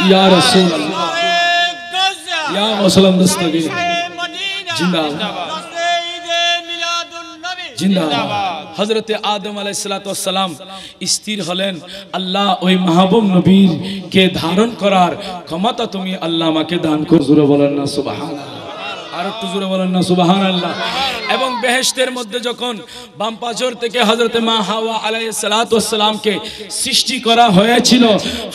یا یا رسول مسلم حضرت آدم علیہ السلام محبوب نبیر کے دھارن کمتا تمہیں اللہ کے دان سبحانہ আর একটু জোরে বলেন না সুবাহান আল্লাহ এবং বেহেশতের মধ্যে যখন বাম্পাজর থেকে হজরতে মা হাওয়া আলাই সালাতামকে সৃষ্টি করা হয়েছিল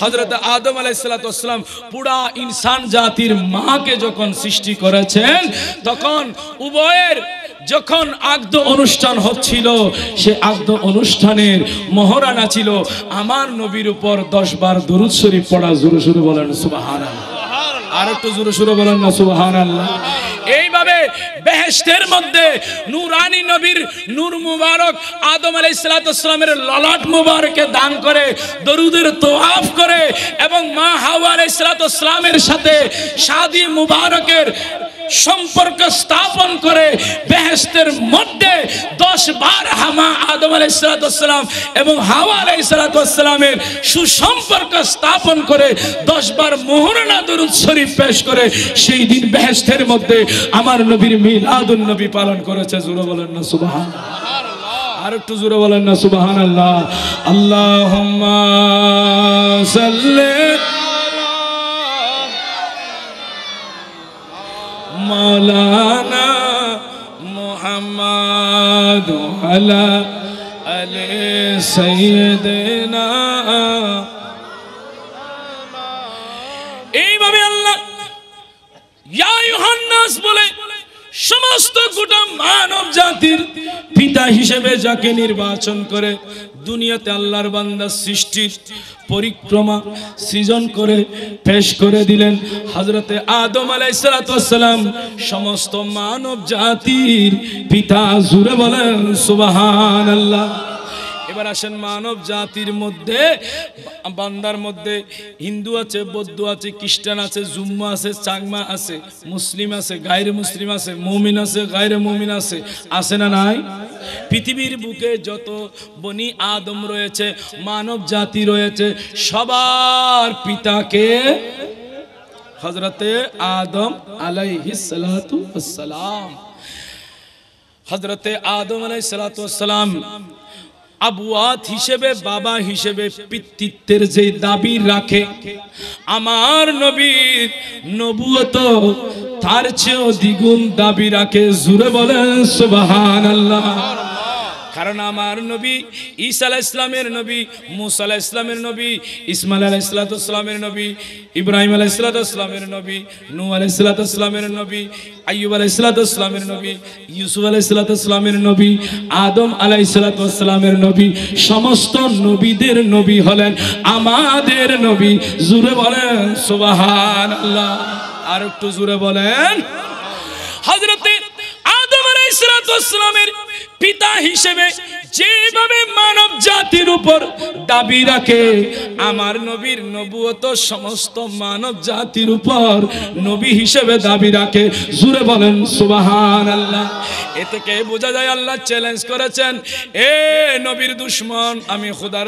হজরত আদম আলাই সালাতাম পুরা ইনসান জাতির মাকে যখন সৃষ্টি করেছেন তখন উভয়ের যখন আগদ অনুষ্ঠান হচ্ছিল সে আগদ অনুষ্ঠানের মহরানা ছিল আমার নবীর উপর দশ বার দরুদ শরীফ পড়া জোরে জোরে বলেন সুবাহান আল্লাহ আর একটু জোরে সুরে বলেন না সুবাহান এইভাবে বেহেস্টের মধ্যে নুরানি নবীর নূর মুবারক আদম আলাই ইসলাতামের ললাট মুবারকে দান করে দরুদের তোয়াফ করে এবং মা হাওয়া আলাই ইসলাতামের সাথে শাদি মুবারকের সম্পর্ক স্থাপন করে বেহেস্তের মধ্যে দশ বার হামা আদম আলাই সালাতাম এবং হাওয়া আলাই সালাতামের সুসম্পর্ক স্থাপন করে দশ বার মোহরনা দরুদ শরীফ পেশ করে সেই দিন বেহেস্তের মধ্যে আমার নবীর মিল আদুল নবী পালন করেছে জুড়ো বলেন না সুবাহ আর একটু জুড়ে বলেন না সুবাহান আল্লাহ আল্লাহ সাল্লে এইভাবে আল্লাহ ইউহান্নাস বলে সমস্ত গোটা মানব জাতির পিতা হিসেবে যাকে নির্বাচন করে দুনিয়াতে আল্লাহর বান্দা সৃষ্টির পরিক্রমা সৃজন করে পেশ করে দিলেন হজরতে আদম আলাইসালাম সমস্ত মানব জাতির পিতা জুড়ে বলেন সুবাহান আল্লাহ এবার আসেন মানব জাতির মধ্যে বান্দার মধ্যে হিন্দু আছে বৌদ্ধ আছে খ্রিস্টান আছে জুম্মা আছে চাংমা আছে মুসলিম আছে গায়ের মুসলিম আছে মৌমিন আছে গায়ের মৌমিন আছে আছে না নাই পৃথিবীর বুকে যত বনি আদম রয়েছে মানব জাতি রয়েছে সবার পিতাকে হজরতে আদম আলাইহিসালাম হজরতে আদম আলাইসালাম আবুয়াত হিসেবে বাবা হিসেবে পিতৃত্বের যে দাবি রাখে আমার নবীর নবুয়ত তার চেয়েও দ্বিগুণ দাবি রাখে জুড়ে বলেন সুবহানাল্লাহ কারণ আমার নবী ঈসা আলাহ ইসলামের নবী মুসা আলাহ ইসলামের নবী ইসমাল আলাহ ইসলাতামের নবী ইব্রাহিম আলাহ ইসলাতামের নবী নু আলাহ ইসলাতামের নবী আয়ুব আলাহ ইসলাতামের নবী ইউসুফ আলাহ ইসলাতামের নবী আদম আলাহ ইসলাতামের নবী সমস্ত নবীদের নবী হলেন আমাদের নবী জুড়ে বলেন সুবাহান আল্লাহ আর একটু জুড়ে বলেন হজরতে আদম আলাহ ইসলাতামের পিতা হিসেবে যেভাবে মানব জাতির উপর দাবি রাখে আমার নবীর নবুয়ত সমস্ত মানব জাতির উপর নবী হিসেবে দাবি রাখে জুড়ে বলেন সুবাহান আল্লাহ এ থেকে বোঝা যায় আল্লাহ চ্যালেঞ্জ করেছেন এ নবীর দুশ্মন আমি খুদার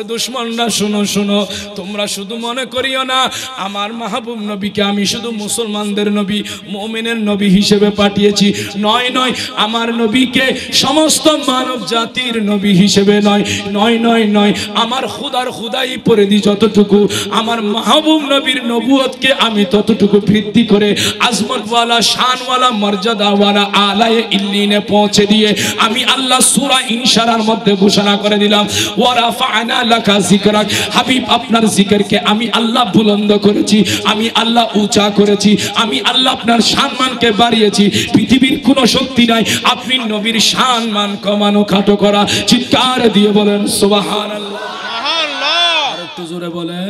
না শুনো শুনো তোমরা শুধু মনে করিও না আমার মাহবুব নবীকে আমি শুধু মুসলমানদের নবী মোমিনের নবী হিসেবে পাঠিয়েছি নয় নয় আমার নবীকে সমস্ত মানব জাতির নবী হিসেবে নয় নয় নয় নয় আমার খুদ খোদার খুদাই পরে দিই যতটুকু আমার মাহবুব নবীর নবুয়তকে আমি ততটুকু ভিত্তি করে আজমতওয়ালা শানওয়ালা মর্যাদাওয়ালা আলায়ে ইল্লিনে পৌঁছে দিয়ে আমি আল্লাহ সূরা ইনশারার মধ্যে ঘোষণা করে দিলাম ওয়ারাফানা লাকা যিকরাক হাবিব আপনার যিকিরকে আমি আল্লাহ বুলন্দ করেছি আমি আল্লাহ উঁচা করেছি আমি আল্লাহ আপনার সম্মানকে বাড়িয়েছি পৃথিবীর কোনো শক্তি নাই আপনি নবীর সম্মান কমানো খাটো করা চিৎকার দিয়ে বলেন সুবহানাল্লাহ একটু জোরে বলেন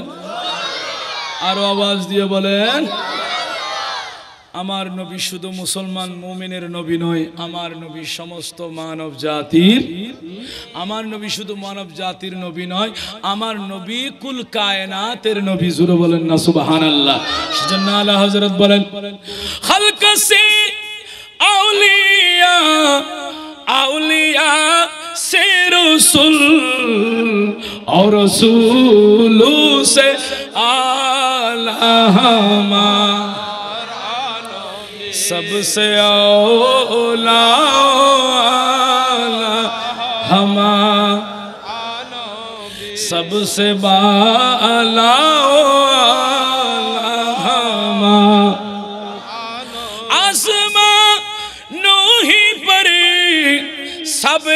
আরো আওয়াজ দিয়ে বলেন আমার নবী শুধু মুসলমান মুমিনের নবী নয় আমার নবী সমস্ত মানব জাতির আমার নবী শুধু মানব জাতির নবী নয় আমার নবী কুল কায়নাতের নবী জুড়ে বলেন না সুবাহান আল্লাহ সেজন্য আল্লাহ হজরত বলেন হালকা সে আউলিয়া আউলিয়া سے رسول اور رسولوں سے آلہ ہمارا سب سے اولا ہمارا سب سے بالا سب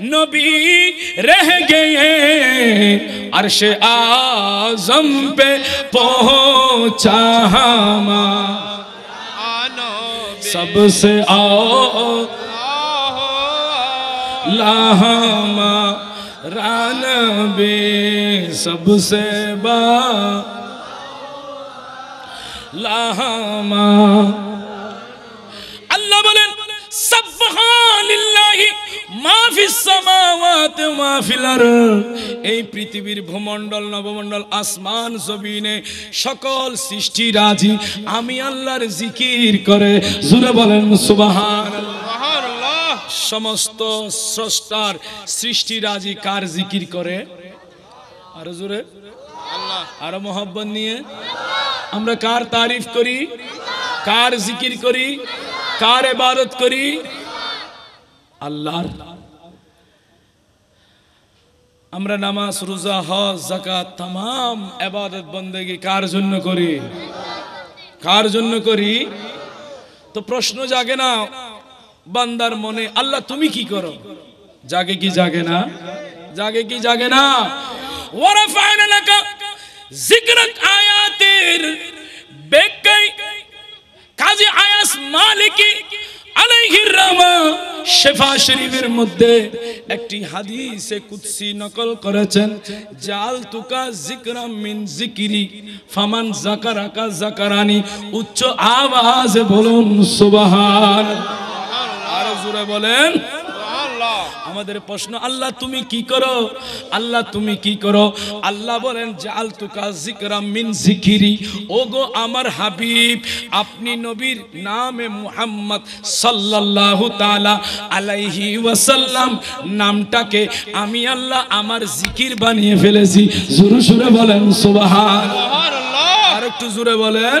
نبی رہ گئے عرش آزم پہ پہنچا ہما سب سے او رانبی سب سے با لما اللہ بولن سب اللہ এই পৃথিবীর ভূমণ্ডল নবমণ্ডল আসমান জবিনে সকল সৃষ্টি রাজি আমি আল্লাহর জিকির করে জুড়ে বলেন সুবাহান সমস্ত স্রষ্টার সৃষ্টি রাজি কার জিকির করে আরো জুড়ে আরো মোহাব্বত নিয়ে আমরা কার তারিফ করি কার জিকির করি কার এবারত করি আল্লাহর আমরা নামাজ রোজা হজ জাকাত তাম এবাদত বন্দেগি কার জন্য করি কার জন্য করি তো প্রশ্ন জাগে না বান্দার মনে আল্লাহ তুমি কি করো জাগে কি জাগে না জাগে কি জাগে না ওরা ফাইনাল আয়াতের বেকাই কাজী আয়াস মালিকি শেফা শরীফের মধ্যে একটি হাদিসে কুৎসি নকল করেছেন জাল তুকা জিকরা মিন জিকিরি ফামান জাকারাকা জাকারানি উচ্চ আওয়াজে বলুন সুবহান আর জোরে বলেন আমাদের প্রশ্ন আল্লাহ তুমি কি করো আল্লাহ তুমি কি করো আল্লাহ বলেন জাল মিন জিকিরি ওগো আমার হাবিব আপনি নবীর নামে মুহাম্মদ সাল্লাল্লাহু তাআলা আলাইহি ওয়াসাল্লাম নামটাকে আমি আল্লাহ আমার জিকির বানিয়ে ফেলেছি জোরে সুরে বলেন সুবহান আর একটু জোরে বলেন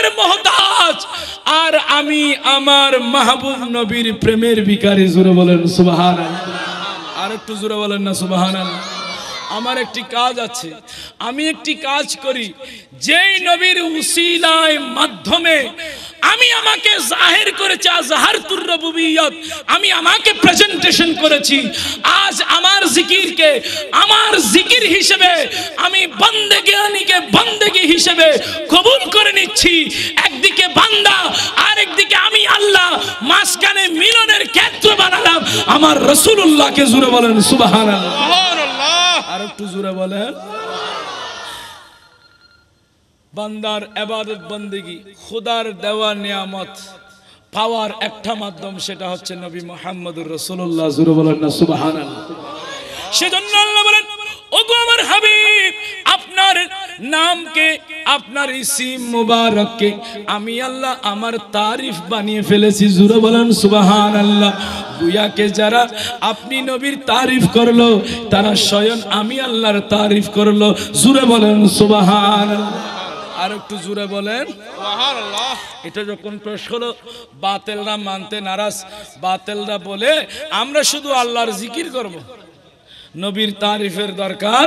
আমাদের মহতাজ আর আমি আমার মাহবুব নবীর প্রেমের বিকারে জুড়ে বলেন সুবাহান আর একটু জুড়ে বলেন না সুবাহান আমার একটি কাজ আছে আমি একটি কাজ করি যেই নবীর উসিলায় মাধ্যমে আমি আমাকে জাহের করেছি আজহারতুর রবুবিয়ত আমি আমাকে প্রেজেন্টেশন করেছি আজ আমার জিকিরকে আমার জিকির হিসেবে আমি বন্দে জ্ঞানীকে বন্দেগী হিসেবে কবুল করে নিচ্ছি একদিকে বান্দা আরেকদিকে আমি আল্লাহ মাঝখানে মিলনের ক্ষেত্র বানালাম আমার রসুল্লাহকে জুড়ে বলেন সুবাহ আর একটু জুড়ে বলেন বান্দার এবাদত বন্দিগি খোদার দেওয়া নিয়ামত পাওয়ার একটা মাধ্যম সেটা হচ্ছে নবী মোহাম্মদুর রসুল্লাহ জুরু বলেন না সুবাহান সেজন্য আল্লাহ বলেন ওগো আমার হাবিব আপনার নামকে আপনার ইসিম মুবারককে আমি আল্লাহ আমার তারিফ বানিয়ে ফেলেছি জুরে বলেন সুবাহান আল্লাহ গুয়াকে যারা আপনি নবীর তারিফ করলো তারা স্বয়ং আমি আল্লাহর তারিফ করলো জুরে বলেন সুবাহান আল্লাহ আর একটু জুড়ে বলেন এটা যখন পেশ হলো বাতেলরা মানতে নারাজ বাতেলরা বলে আমরা শুধু আল্লাহর জিকির করব। নবীর তারিফের দরকার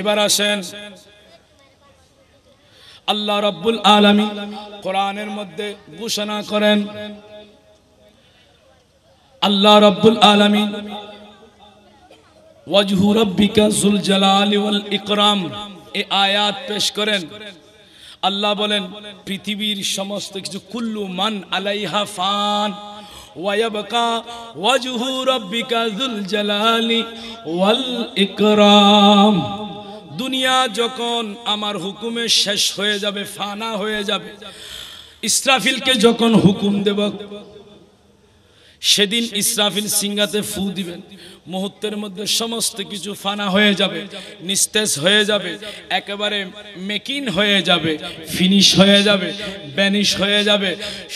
এবার আসেন আল্লাহ রব্বুল আলমী কোরআনের মধ্যে ঘোষণা করেন আল্লাহ রব্বুল আলমী ওয়াজহু রব্বিকা জুল জালাল ওয়াল ইকরাম এ আয়াত পেশ করেন আল্লাহ বলেন পৃথিবীর সমস্ত কিছু কুল্লু মান আলাইহা ফান জালালি দুনিয়া যখন আমার হুকুমে শেষ হয়ে যাবে ফানা হয়ে যাবে ইসরাফিলকে যখন হুকুম দেব সেদিন ইসরাফিল সিংহাতে ফু দিবেন মুহূর্তের মধ্যে সমস্ত কিছু ফানা হয়ে যাবে নিস্তেজ হয়ে যাবে একেবারে মেকিন হয়ে যাবে ফিনিশ হয়ে যাবে ব্যানিশ হয়ে যাবে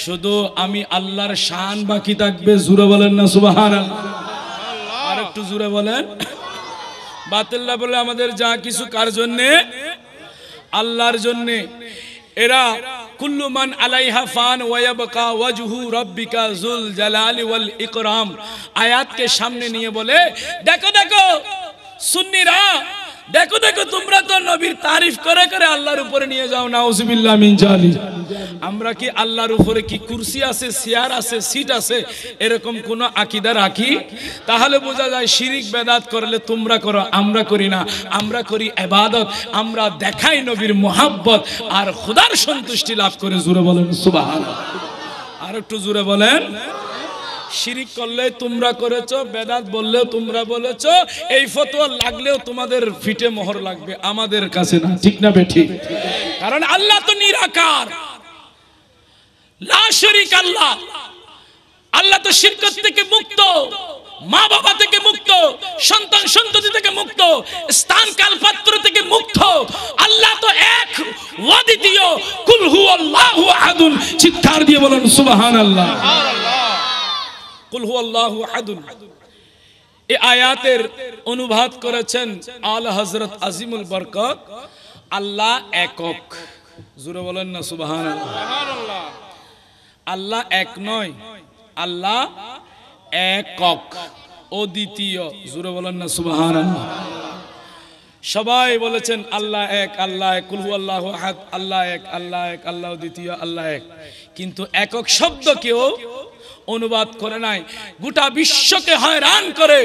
শুধু আমি আল্লাহর শান বাকি থাকবে জুড়ে বলেন না সুবাহান আর একটু জুড়ে বলেন বাতিল্লা বলে আমাদের যা কিছু কার জন্যে আল্লাহর জন্যে এরা কুল্লু মান আলাইহা ফান ওয়াবকা ওয়াজহু রব্বিকা জুল জালাল ওয়াল ইকরাম আয়াতকে সামনে নিয়ে বলে দেখো দেখো সুন্নিরা দেখো দেখো তোমরা তো নবীর তারিফ করে করে আল্লাহর উপরে নিয়ে যাও নাউজুবিল্লাহ মিন জালি আমরা কি আল্লাহর উপরে কি কুরসি আছে চেয়ার আছে সিট আছে এরকম কোন আকিদা রাখি তাহলে বোঝা যায় শিরিক বেদাত করলে তোমরা করো আমরা করি না আমরা করি এবাদত আমরা দেখাই নবীর মোহাব্বত আর খোদার সন্তুষ্টি লাভ করে জুড়ে বলেন সুবাহ আর একটু জুড়ে বলেন শিরিক করলে তোমরা করেছো বেদাত বললে তোমরা বলেছো এই ফতোয়া লাগলেও তোমাদের ফিটে মোহর লাগবে আমাদের কাছে না ঠিক না বেঠি কারণ আল্লাহ তো নিরাকার লা শরিক আল্লাহ আল্লাহ তো শিরকত থেকে মুক্ত মা বাবা থেকে মুক্ত সন্তান সন্ততি থেকে মুক্ত স্থান কাল পাত্র থেকে মুক্ত আল্লাহ তো এক অদ্বিতীয় কুল হুয়াল্লাহু আহাদুন চিৎকার দিয়ে বলেন সুবহানাল্লাহ সুবহানাল্লাহ কুল হু আয়াতের অনুবাদ করেছেন আল হজরত আজিমুল বরকত আল্লাহ একক জুড়ে বলেন না সুবহানাল্লাহ আল্লাহ এক নয় আল্লাহ একক অদ্বিতীয় জুড়ে বলেন না সুবহানাল্লাহ সবাই বলেছেন আল্লাহ এক আল্লাহ এক আল্লাহ এক আল্লাহ এক আল্লাহ দ্বিতীয় আল্লাহ এক কিন্তু একক শব্দ কেউ অনুবাদ করে নাই গোটা বিশ্বকে হয়রান করে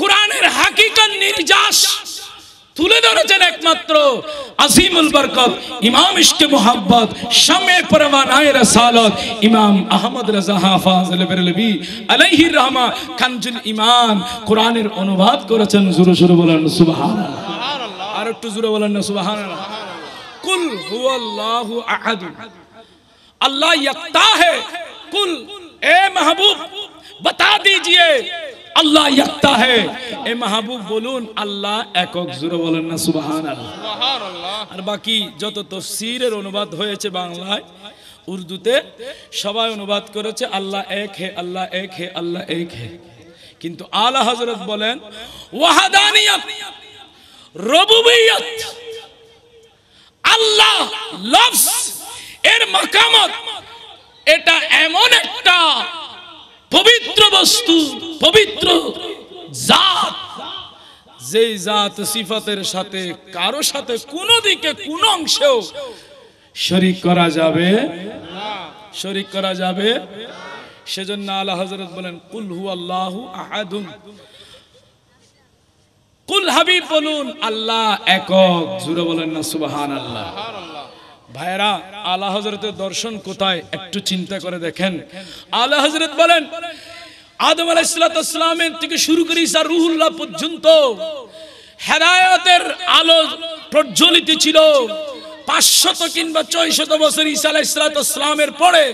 কোরআনের হাকিকার নির্যাস তুলে ধরেছেন একমাত্র আজিমুল বরকত ইমাম ইশকে মোহাম্মদ শামে পরমান পরমানায় রাসালত ইমাম আহমদ রাজা হাফাজ বেরলবি আলাইহি রহমা খানজুল ইমান কোরআনের অনুবাদ করেছেন জোরে জোরে বলেন সুবহানাল্লাহ আর একটু জোরে বলেন না সুবহানাল্লাহ কুল হুয়াল্লাহু আহাদ আল্লাহ ইয়াক্তা হে কুল ए महबूब बता दीजिए আল্লাহ ইয়াত্তা হে এ মাহবুব বলুন আল্লাহ একক জুড়ে বলেন না সুবাহান আর বাকি যত তফসিরের অনুবাদ হয়েছে বাংলায় উর্দুতে সবাই অনুবাদ করেছে আল্লাহ এক হে আল্লাহ এক হে আল্লাহ এক হে কিন্তু আলা হজরত বলেন ওয়াহাদানিয়াত রবুবিয়াত আল্লাহ লফজ এর মাকামত এটা এমন একটা পবিত্র বস্তু পবিত্র জাত যে জাত সিফাতের সাথে কারো সাথে কোন দিকে কোন অংশেও শরিক করা যাবে শরিক করা যাবে সেজন্য আল্লাহ হযরত বলেন কুল হু আল্লাহু আহাদুন কুল হাবিব বলুন আল্লাহ একক জুড়ে বলেন না সুবহানাল্লাহ সুবহানাল্লাহ ভাইরা আলা হজরতের দর্শন কোথায় একটু চিন্তা করে দেখেন আলা হজরত বলেন আদম আলাইসালামের থেকে শুরু করি স্যার রুহুল্লাহ পর্যন্ত হেদায়তের আলো প্রজ্বলিত ছিল পাঁচশত কিংবা ছয় শত বছর ইসা আলাইসালামের পরে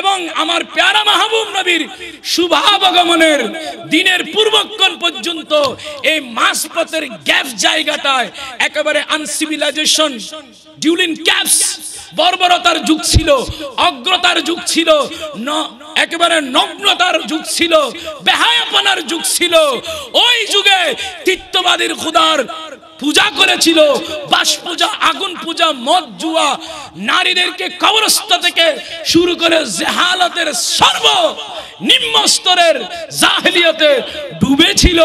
এবং আমার প্যারা মাহবুব নবীর শুভাবগমনের দিনের পূর্বক্ষণ পর্যন্ত এই মাসপথের গ্যাপ জায়গাটায় একেবারে আনসিভিলাইজেশন ডিউলিন ক্যাপস বর্বরতার যুগ ছিল অগ্রতার যুগ ছিল একেবারে নগ্নতার যুগ ছিল বেহায়াপনার যুগ ছিল ওই যুগে তিত্তবাদীর খুদার পূজা করেছিল বাস পূজা আগুন পূজা মদ জুয়া নারীদেরকে কবরস্থ থেকে শুরু করে জেহালতের সর্ব নিম্ন স্তরের জাহেলিয়তে ডুবেছিল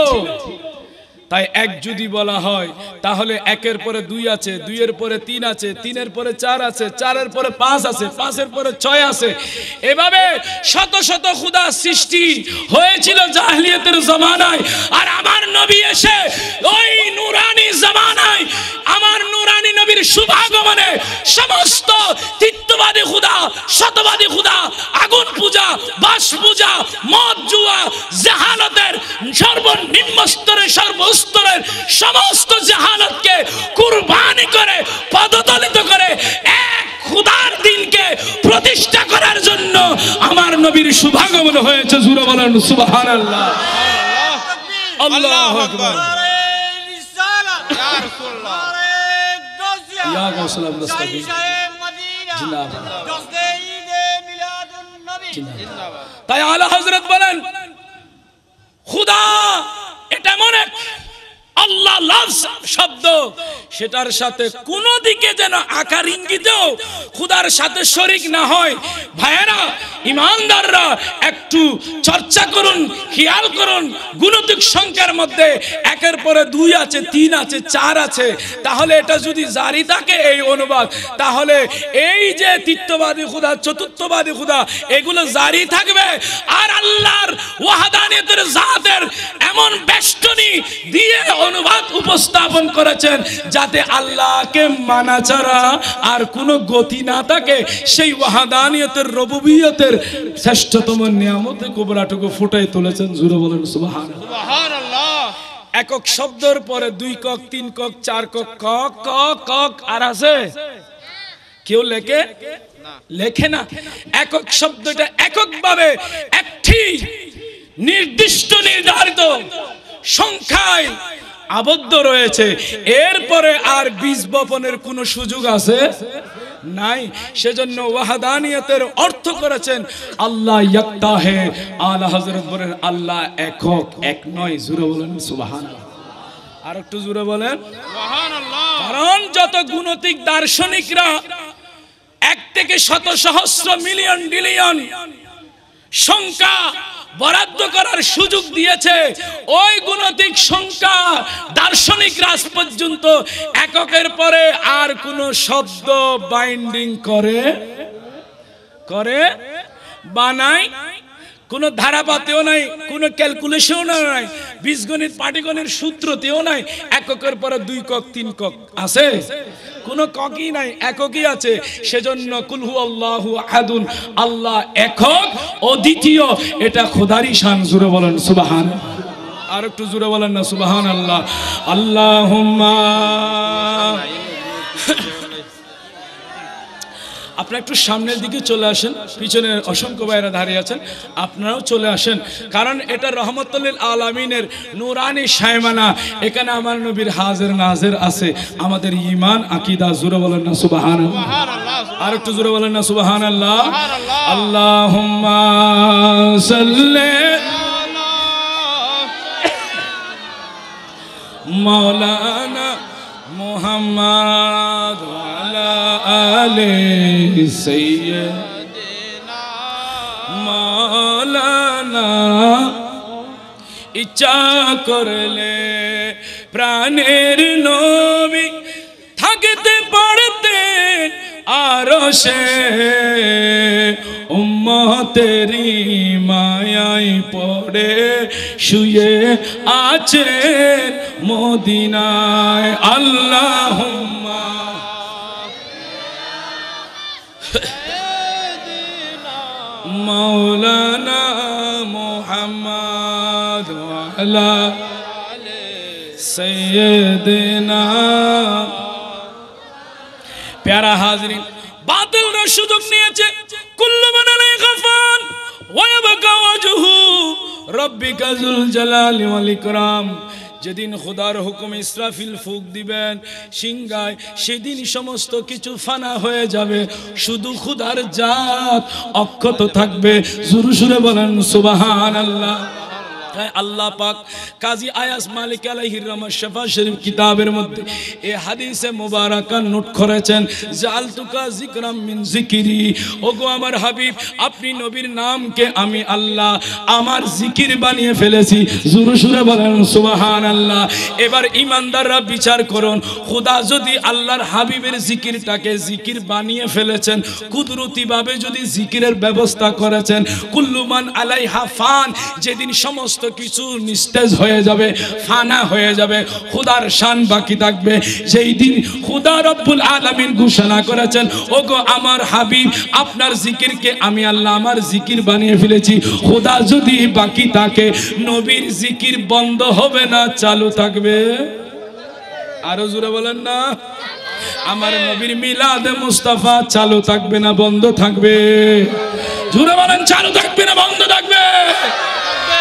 তাই এক যদি বলা হয় তাহলে একের পরে দুই আছে দুইয়ের পরে তিন আছে তিনের পরে চার আছে চারের পরে পাঁচ আছে পাঁচের পরে ছয় আছে এভাবে শত শত ক্ষুদা সৃষ্টি হয়েছিল জাহলিয়তের জমানায় আর আমার নবী এসে ওই নুরানি জমানায় আমার নুরানি নবীর শুভাগমনে সমস্ত তিত্ববাদী ক্ষুদা শতবাদী ক্ষুদা আগুন পূজা বাস পূজা মদ জুয়া জাহালতের সর্বনিম্ন স্তরে সর্বোচ্চ প্রস্তরের সমস্ত জাহানতকে কুরবানি করে পদতলিত করে এক খুদার দিনকে প্রতিষ্ঠা করার জন্য আমার নবীর শুভাগমন হয়েছে জুরো বলেন সুবাহান আল্লাহ তাই আলা হজরত বলেন খুদা এটা মনে আল্লাহ লাভ শব্দ সেটার সাথে কোন দিকে যেন আকার ইঙ্গিতেও খুদার সাথে শরিক না হয় ভাইয়েরা ইমানদাররা একটু চর্চা করুন খেয়াল করুন গুণতিক সংখ্যার মধ্যে একের পরে দুই আছে তিন আছে চার আছে তাহলে এটা যদি জারি থাকে এই অনুবাদ তাহলে এই যে তৃতীয়বাদী খুদা চতুর্থবাদী খুদা এগুলো জারি থাকবে আর আল্লাহর ওয়াহাদানিয়তের জাতের এমন বেষ্টনী দিয়ে অনু অনুবাদ উপস্থাপন করেছেন যাতে আল্লাহকে মানা ছাড়া আর কোনো গতি না থাকে সেই ওয়াহাদানিয়তের রবুবিয়তের শ্রেষ্ঠতম নিয়ামতে কোবরাটুকু ফুটাই তুলেছেন জুড়ে বলেন সুবাহান একক শব্দের পরে দুই কক তিন কক চার কক ক ক কক আর আছে কেউ লেখে লেখে না একক শব্দটা এককভাবে একটি নির্দিষ্ট নির্ধারিত সংখ্যায় আবদ্ধ রয়েছে এরপরে আর বীজ বপনের কোনো সুযোগ আছে নাই সেজন্য ওয়াহাদানিয়তের অর্থ করেছেন আল্লাহ ইয়াক্তা হে আলা হযরত বলেন আল্লাহ একক এক নয় জুরে বলেন সুবহানাল্লাহ আর একটু জুরে বলেন সুবহানাল্লাহ কারণ যত গুণতিক দার্শনিকরা এক থেকে শত সহস্র মিলিয়ন বিলিয়ন সংখ্যা বরাদ্দ করার সুযোগ দিয়েছে ওই গুণতিক সংখ্যা দার্শনিক রাজ পর্যন্ত এককের পরে আর কোন শব্দ বাইন্ডিং করে করে বানায় কোনো ধারাপাতেও নাই কোনো ক্যালকুলেশনও নাই বীজগণিত পাটিগণের সূত্রতেও নাই এককের পরে দুই কক তিন কক আছে কোনো ককই নাই এককই আছে সেজন্য কুলহু আল্লাহ আহাদুন আল্লাহ একক অদ্বিতীয় এটা খোদারই শান জুড়ে বলেন সুবাহান আর একটু জুড়ে বলেন না সুবাহান আল্লাহ আল্লাহ আপনারা একটু সামনের দিকে চলে আসেন পিছনে অসংখ্য ভাইরা দাঁড়িয়ে আছেন আপনারাও চলে আসেন কারণ এটা রহমতুল্লিল আলমিনের নুরানি সায়মানা এখানে আমার নবীর হাজের নাজের আছে আমাদের ইমান আকিদা জুরে বলেন না সুবাহান আর একটু জুরে বলেন না সুবাহান আল্লাহ আল্লাহ মৌলানা মোহাম্মা سيدنا مولانا ইচ্ছা করলে প্রাণের নবী থাকতে পারতে আরো সে উম্মতেরি মায়াই পড়ে শুয়ে আছে মদিনায় আল্লাহ مولانا محمد وعلى سيدنا প্যারা হাজরিন বাতিলরা সুযোগ নিয়েছে কুল্লু বানালে গাফান ওয়াবকা ওয়াজহু রব্বিকা জুল জালালি ওয়াল ইকরাম যেদিন খোদার হুকুম ইসরাফিল ফুক দিবেন সিংগায় সেদিন সমস্ত কিছু ফানা হয়ে যাবে শুধু খুদার জাত অক্ষত থাকবে সুরু সুরে বলেন সুবাহান আল্লাহ এলাকায় আল্লাহ পাক কাজী আয়াস মালিক আলাইহির রহমান শেফা শরীফ কিতাবের মধ্যে এ হাদিসে মোবারকা নোট করেছেন জালতুকা জিকরাম মিন জিকিরি ওগো আমার হাবিব আপনি নবীর নামকে আমি আল্লাহ আমার জিকির বানিয়ে ফেলেছি জুরু সুরে বলেন সুবাহান আল্লাহ এবার ইমানদাররা বিচার করুন খোদা যদি আল্লাহর হাবিবের জিকিরটাকে জিকির বানিয়ে ফেলেছেন কুদরতিভাবে যদি জিকিরের ব্যবস্থা করেছেন কুল্লুমান আলাইহা ফান যেদিন সমস্ত কিছু নিস্তেজ হয়ে যাবে ফানা হয়ে যাবে খুদার শান বাকি থাকবে সেই দিন খুদা রব্বুল আলামিন ঘোষণা করেছেন ওগো আমার হাবিব আপনার জিকিরকে আমি আল্লাহ আমার জিকির বানিয়ে ফেলেছি খুদা যদি বাকি থাকে নবীর জিকির বন্ধ হবে না চালু থাকবে আরো জোরে বলেন না আমার নবীর মিলাদ মুস্তাফা চালু থাকবে না বন্ধ থাকবে জোরে বলেন চালু থাকবে না বন্ধ থাকবে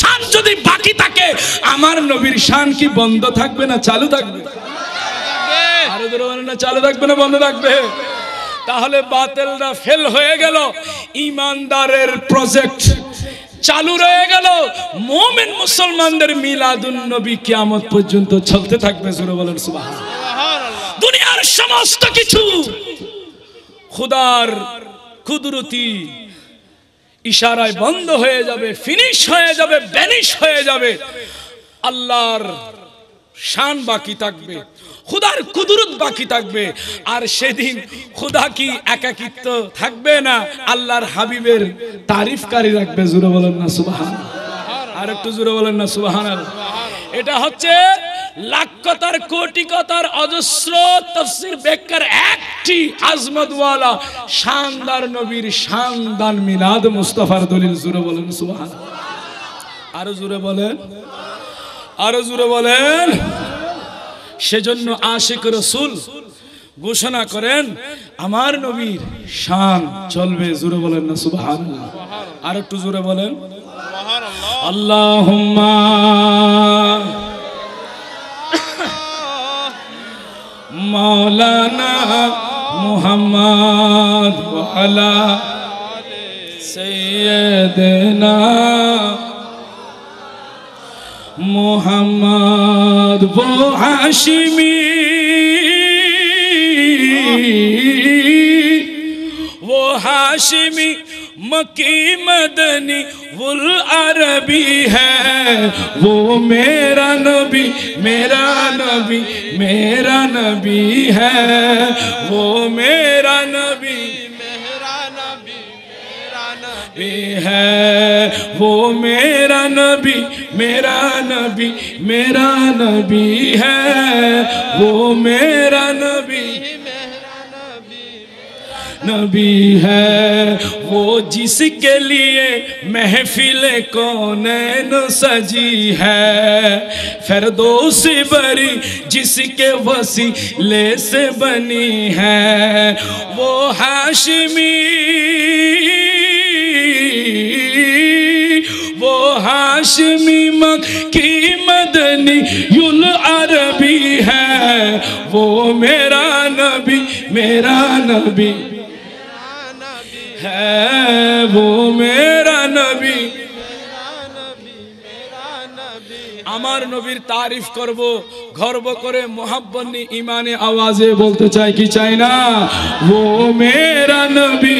শান যদি বাকি থাকে আমার নবীর শান কি বন্ধ থাকবে না চালু থাকবে না চালু থাকবে না বন্ধ থাকবে তাহলে বাতেলরা ফেল হয়ে গেল ইমানদারের প্রজেক্ট চালু রয়ে গেল মোমেন মুসলমানদের মিলাদুন নবী কিয়ামত পর্যন্ত চলতে থাকবে সুরে বলেন সুবাহ দুনিয়ার সমস্ত কিছু খুদার কুদরতি ইশারায় বন্ধ হয়ে যাবে ফিনিশ হয়ে যাবে ব্যানিশ হয়ে যাবে আল্লাহর শান বাকি থাকবে খুদার কুদরত বাকি থাকবে আর সেদিন খুদা কি একাকিত্ব থাকবে না আল্লাহর হাবিবের তারিফকারী রাখবে জুড়ে বলেন না সুবাহান আর একটু জুড়ে বলেন না সুবাহান এটা হচ্ছে লাক্ষতার কোটিকতার অজস্র তফসির বেকার একটি আজমদওয়ালা শানদার নবীর শানদান মিলাদ মুস্তাফার দলিল জুড়ে বলেন সুবহান আরো জুড়ে বলেন আরো জুড়ে বলেন সেজন্য আশিক রসুল ঘোষণা করেন আমার নবীর শান চলবে জুড়ে বলেন না সুবহান আর একটু জুড়ে বলেন اللهم مولانا محمد وعلى سيدنا محمد بو هاشمي بو هاشمي مکی مدنی والعربی ہے وہ میرا نبی میرا نبی میرا نبی ہے وہ میرا نبی میرا نبی میرا نبی ہے وہ میرا نبی میرا نبی میرا نبی ہے وہ میرا نبی نبی ہے وہ جس کے لیے محفل کونین سجی ہے فردوس بری جس کے وسیلے سے بنی ہے وہ ہاشمی وہ ہاشمی مکی مدنی یل عربی ہے وہ میرا نبی میرا نبی है वो मेरा আমার নবীর তারিফ করব গর্ব করে মোহাব্বত ইমানে আওয়াজে বলতে চাই কি চাই না ও মেরা নবী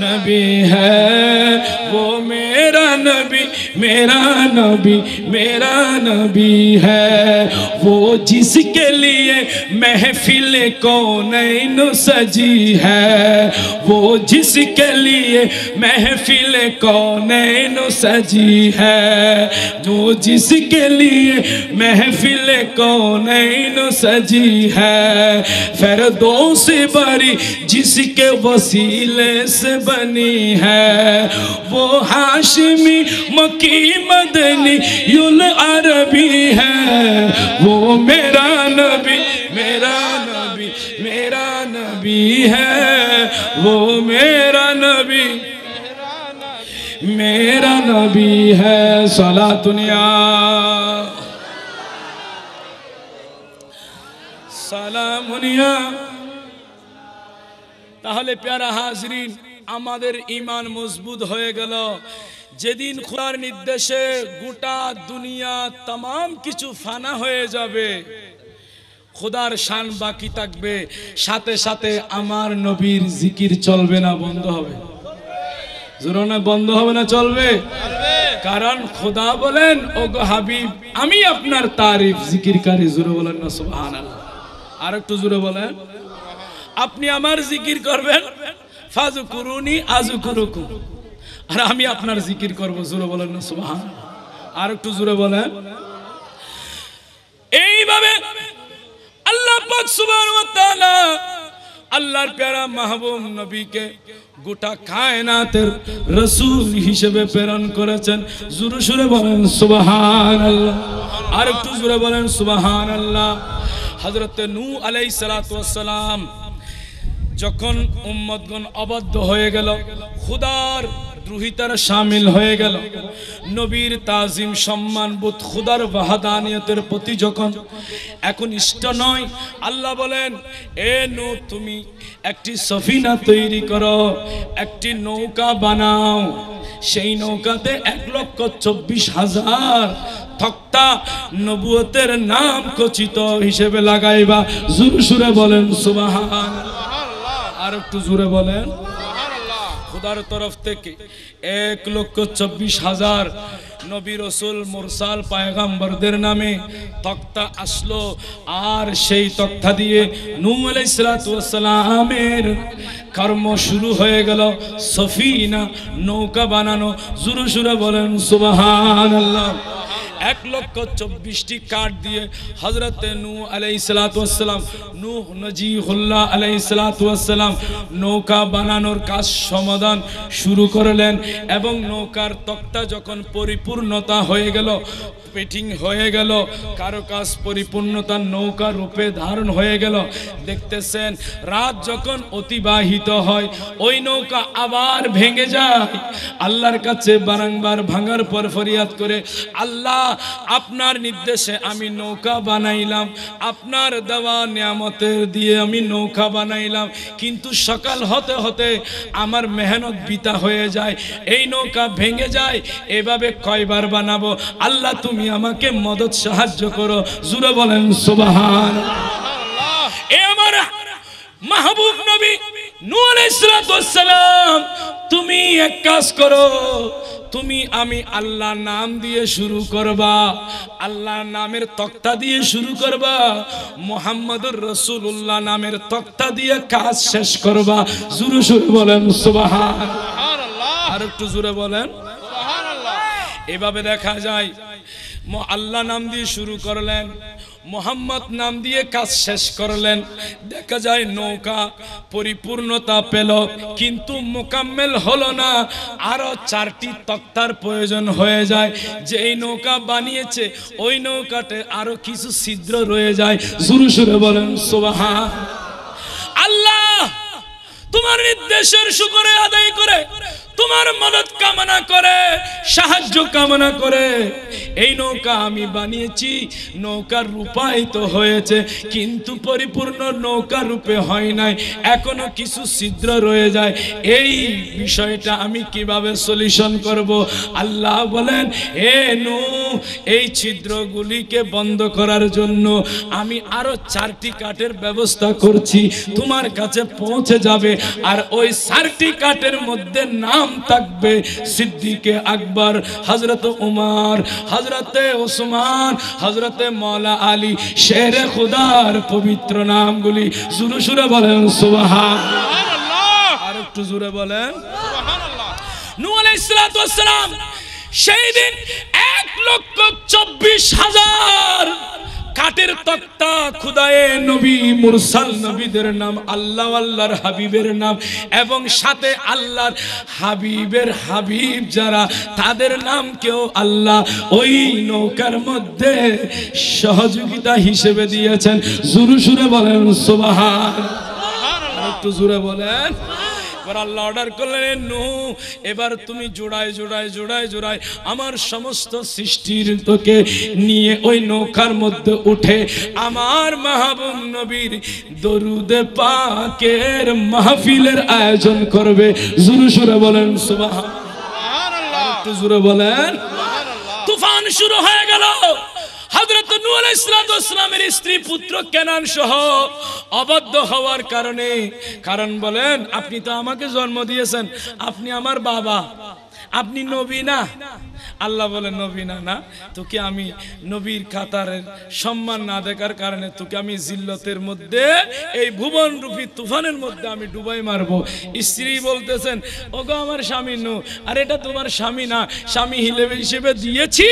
نبی ہے وہ میرا نبی میرا نبی میرا نبی ہے وہ جس کے لیے محفل کونین سجی ہے وہ جس کے لیے محفل کونین سجی ہے وہ جس کے لیے محفل کونین سجی ہے فردوں سے بری جس کے وسیلے سے بنی ہے وہ ہاشمی مکی مدنی یل عربی ہے وہ میرا نبی میرا نبی میرا نبی ہے وہ میرا نبی میرا نبی ہے صلاة دنیا سلام دنیا تلے پیارا حاضرین আমাদের ইমান মজবুত হয়ে গেল যেদিন খোলার নির্দেশে গোটা দুনিয়া তাম কিছু ফানা হয়ে যাবে খোদার শান বাকি থাকবে সাথে সাথে আমার নবীর জিকির চলবে না বন্ধ হবে বন্ধ হবে না চলবে কারণ খোদা বলেন ওগো হাবিব আমি আপনার তারিফ জিকিরকারী জোরে বলেন না সব আর একটু জোরে বলেন আপনি আমার জিকির করবেন আর আমি আপনার জিকির করব জোরে বলেন না সুবহান আর একটু জোরে বলেন এইভাবে আল্লাহ পাক আল্লাহর প্যারা মাহবুব নবীকে গোটা কায়নাতের রসুল হিসেবে প্রেরণ করেছেন জুরু সুরে বলেন সুবাহান আল্লাহ আর একটু জুরে বলেন সুবাহান আল্লাহ হজরত নূ আলাই সালাম যখন উম্মতগণ অবাধ্য হয়ে গেল খুদার দ্রোহিতার সামিল হয়ে গেল নবীর তাজিম সম্মান বোধ খুদার বাহাদানিয়তের প্রতি যখন এখন ইষ্ট নয় আল্লাহ বলেন এ নু তুমি একটি সফিনা তৈরি করো একটি নৌকা বানাও সেই নৌকাতে এক লক্ষ চব্বিশ হাজার থক্তা নবুয়তের নাম কচিত হিসেবে লাগাইবা জুরসুরে বলেন সুবাহান আর একটু জুড়ে বলেন খুদার তরফ থেকে এক লক্ষ চব্বিশ হাজার নবী রসুল মুরসাল পায়গাম্বরদের নামে তক্তা আসলো আর সেই তক্তা দিয়ে নুম আলাইসালামের কর্ম শুরু হয়ে গেল সফিনা নৌকা বানানো জুরু সুরে বলেন সুবাহান আল্লাহ এক লক্ষ চব্বিশটি কাঠ দিয়ে হজরত নু আলাই সালাতাম নু নজিহুল্লাহ আলাই সালাতাম নৌকা বানানোর কাজ সমাধান শুরু করলেন এবং নৌকার তক্তা যখন পরিপূর্ণতা হয়ে গেল পেটিং হয়ে গেল কারো কাজ পরিপূর্ণতা নৌকা রূপে ধারণ হয়ে গেল দেখতেছেন রাত যখন অতিবাহিত হয় ওই নৌকা আবার ভেঙে যায় আল্লাহর কাছে বারংবার ভাঙার পর ফরিয়াদ করে আল্লাহ আপনার নির্দেশে আমি নৌকা বানাইলাম আপনার দেওয়া নিয়ামতের দিয়ে আমি নৌকা বানাইলাম কিন্তু সকাল হতে হতে আমার মেহনত বিতা হয়ে যায় এই নৌকা ভেঙে যায় এভাবে কয়বার বানাবো আল্লাহ তুমি আমাকে মদত সাহায্য করো জুড়ে বলেন সুবাহান এ আমার মাহবুব নবী নূর ইসলাম তুমি এক কাজ করো তুমি আমি আল্লাহ নাম দিয়ে শুরু করবা আল্লাহ নামের তক্তা দিয়ে শুরু করবা মোহাম্মদুর রসুল্লাহ নামের তক্তা দিয়ে কাজ শেষ করবা জুরু শুরু বলেন সুবাহান আর একটু জুড়ে বলেন এভাবে দেখা যায় আল্লাহ নাম দিয়ে শুরু করলেন মোহাম্মদ নাম দিয়ে কাজ শেষ করলেন দেখা যায় নৌকা পরিপূর্ণতা পেল কিন্তু মোকাম্মেল হলো না আরও চারটি তক্তার প্রয়োজন হয়ে যায় যে এই নৌকা বানিয়েছে ওই নৌকাতে আরও কিছু ছিদ্র রয়ে যায় শুরু সুরে বলেন সোবাহা আল্লাহ তোমার নির্দেশের শুকরে আদায় করে তোমার মদত কামনা করে সাহায্য কামনা করে এই নৌকা আমি বানিয়েছি নৌকা রূপায়িত হয়েছে কিন্তু পরিপূর্ণ নৌকা রূপে হয় নাই এখনো কিছু ছিদ্র রয়ে যায় এই বিষয়টা আমি কিভাবে সলিউশন করব আল্লাহ বলেন এ নু এই ছিদ্রগুলিকে বন্ধ করার জন্য আমি আরো চারটি কাঠের ব্যবস্থা করছি তোমার কাছে পৌঁছে যাবে আর ওই চারটি কাঠের মধ্যে নাম নাম থাকবে সিদ্দিকে আকবর হজরত উমার হজরতে ওসমান হজরতে মৌলা আলী শেরে খুদার পবিত্র নামগুলি সুরে সুরে বলেন সুবাহা আর একটু জুড়ে বলেন সেই দিন এক লক্ষ চব্বিশ হাজার কাটের তক্তা খুদায়ে নবী মুরসাল নবীদের নাম আল্লাহ আল্লাহর হাবিবের নাম এবং সাথে আল্লাহর হাবিবের হাবিব যারা তাদের নাম কেউ আল্লাহ ওই নৌকার মধ্যে সহযোগিতা হিসেবে দিয়েছেন জুরু সুরে বলেন সুবাহ একটু জুরে বলেন একবার আল্লাহ অর্ডার করলেন নু এবার তুমি জোড়ায় জোড়ায় জোড়ায় জোড়ায় আমার সমস্ত সৃষ্টির তোকে নিয়ে ওই নৌকার মধ্যে উঠে আমার মাহবুব নবীর দরুদ পাকের মাহফিলের আয়োজন করবে জুরু সুরে বলেন সুবাহ একটু জুড়ে বলেন তুফান শুরু হয়ে গেল হজরত ইসলামের স্ত্রী পুত্র কেনান সহ অবদ্ধ হওয়ার কারণে কারণ বলেন আপনি তো আমাকে জন্ম দিয়েছেন আপনি আমার বাবা আপনি নবী না আল্লাহ বলে নবী না না তোকে আমি নবীর কাতারের সম্মান না দেখার কারণে তোকে আমি জিল্লতের মধ্যে এই ভুবন রূপী তুফানের মধ্যে আমি ডুবাই মারব স্ত্রী বলতেছেন ওগো আমার স্বামী নু আর এটা তোমার স্বামী না স্বামী হিলেবে হিসেবে দিয়েছি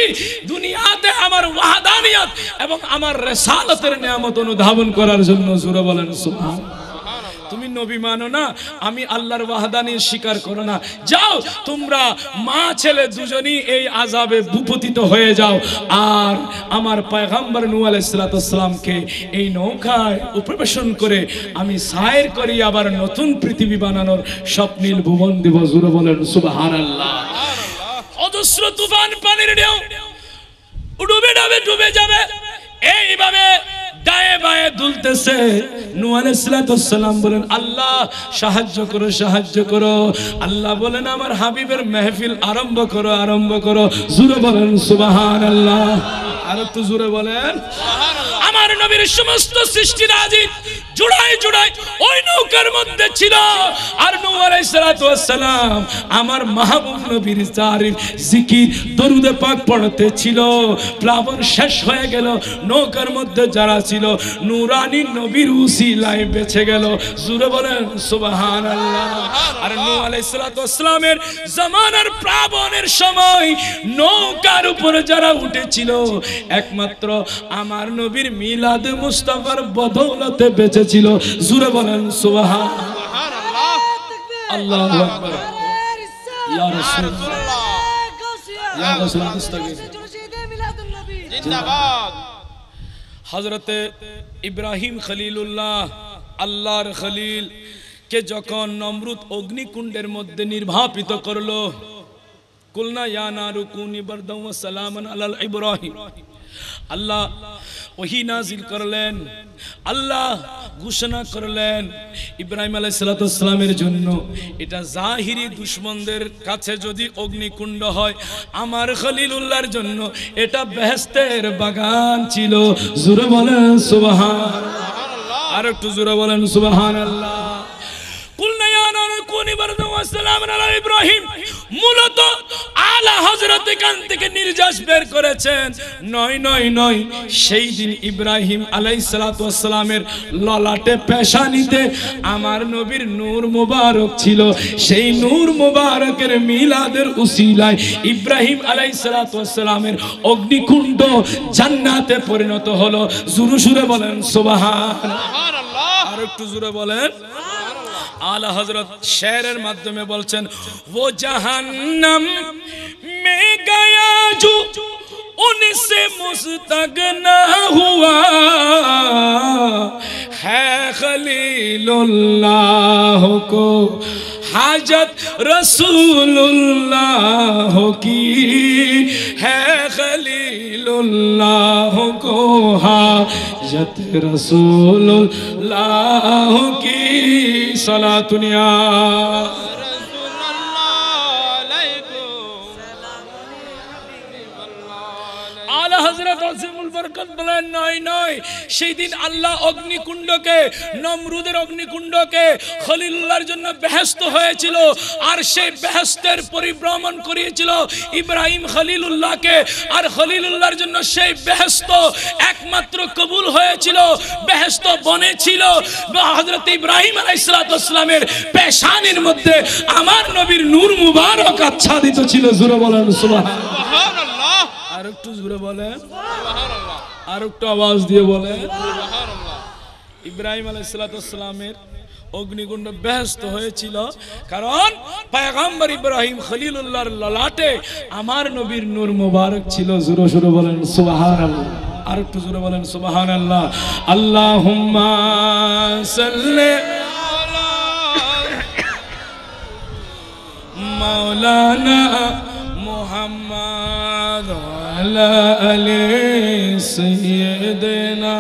দুনিয়াতে আমার ওয়াহাদানিয়াত এবং আমার রেসালতের নিয়ামত অনুধাবন করার জন্য জুড়ে বলেন সুবহান তুমি নবী মানো না আমি আল্লাহর ওয়াহদানি স্বীকার করো না যাও তোমরা মা ছেলে দুজনই এই আজাবে ভূপতিত হয়ে যাও আর আমার পায়গাম্বর নু আলাইসালাতামকে এই নৌকায় উপবেশন করে আমি সায়ের করি আবার নতুন পৃথিবী বানানোর স্বপ্নিল ভুবন দিব জুরো বলেন সুবাহান আল্লাহ অজস্র তুফান পানির ঢেউ ডুবে ডুবে ডুবে যাবে এইভাবে ডায়ে বায়ে দুলতেছে নুয়ান ইসলাতাম বলেন আল্লাহ সাহায্য করো সাহায্য করো আল্লাহ বলেন আমার হাবিবের মেহফিল আরম্ভ করো আরম্ভ করো জুড়ে বলেন সুবাহান আল্লাহ আর তো জুড়ে বলেন আমার নবীর সমস্ত সৃষ্টি রাজি জুড়াই জুড়াই ওই নৌকার মধ্যে ছিল আর সালাম আমার মাহবুব নবীর তারিফ জিকির দরুদে পাক পড়তে ছিল প্লাবন শেষ হয়ে গেল নৌকার মধ্যে যারা ছিল নুরানি নবীর উসিলায় বেঁচে গেল জুরে বলেন সুবাহান আল্লাহ আর নু আলাইসালামের জামানার প্রাবণের সময় নৌকার উপরে যারা উঠেছিল একমাত্র আমার নবীর মিলাদ মুস্তাফার বদৌলতে বেঁচেছিল জুরে বলেন সুবাহান আল্লাহ আল্লাহ হজরত ইব্রাহিম খলিলুল্লাহ আল্লাহর খলিল কে যখন নমরুত অগ্নিকুণ্ডের মধ্যে নির্বাপিত করলো কুলনা ইয়ানা রুকুনি বরদম সালামান আলাল ইব্রাহিম আল্লাহ ওহি নাজিল করলেন আল্লাহ ঘোষণা করলেন ইব্রাহিম আলাইসালাতামের জন্য এটা জাহিরি দুশ্মনদের কাছে যদি অগ্নিকুণ্ড হয় আমার খলিলুল্লাহর জন্য এটা বেহস্তের বাগান ছিল জুরে বলেন সুবাহান আর একটু জুরে বলেন সুবাহান আল্লাহ কুল নয়ান কুন ইব্রাহিম মূলত আলা হজরত এখান থেকে নির্যাস বের করেছেন নয় নয় নয় সেই দিন ইব্রাহিম আলাই সালাতামের ললাটে পেশা নিতে আমার নবীর নূর মুবারক ছিল সেই নূর মুবারকের মিলাদের উসিলায় ইব্রাহিম আলাই সালাতামের অগ্নিকুণ্ড জান্নাতে পরিণত হলো জুরু সুরে বলেন সোবাহান আর একটু জুড়ে বলেন آلہ حضرت شہر مدد میں بلچن وہ جہنم میں گیا جو ان سے مستق ہوا ہے خلیل اللہ کو حاجت رسول اللہ کی ہے خلیل اللہ کو حاجت رسول اللہ کی صلاة دنیا বরকত বলেন নয় নয় সেই দিন আল্লাহ অগ্নিকুণ্ডকে নমরুদের অগ্নিকুণ্ডকে খলিল্লার জন্য হয়েছিল আর সেই পরিভ্রমণ করিয়েছিল ইব্রাহিম খলিলুল্লাহকে আর খলিলুল্লাহর জন্য সেই ব্যস্ত একমাত্র কবুল হয়েছিল ব্যস্ত বনে ছিল হজরত ইব্রাহিম আলাইসালামের পেশানের মধ্যে আমার নবীর নূর মুবারক আচ্ছাদিত ছিল জুরে বলেন আর একটু জুরে বলেন আর আওয়াজ দিয়ে বলে ইব্রাহিম আলাইসালামের অগ্নিকুণ্ড ব্যস্ত হয়েছিল কারণ পায়গাম্বর ইব্রাহিম খলিলুল্লাহর ললাটে আমার নবীর নূর মুবারক ছিল জোরে জোরে বলেন সুবাহান আর একটু জোরে বলেন সুবাহান আল্লাহ আল্লাহ মাওলানা মোহাম্মদ على آل سيدنا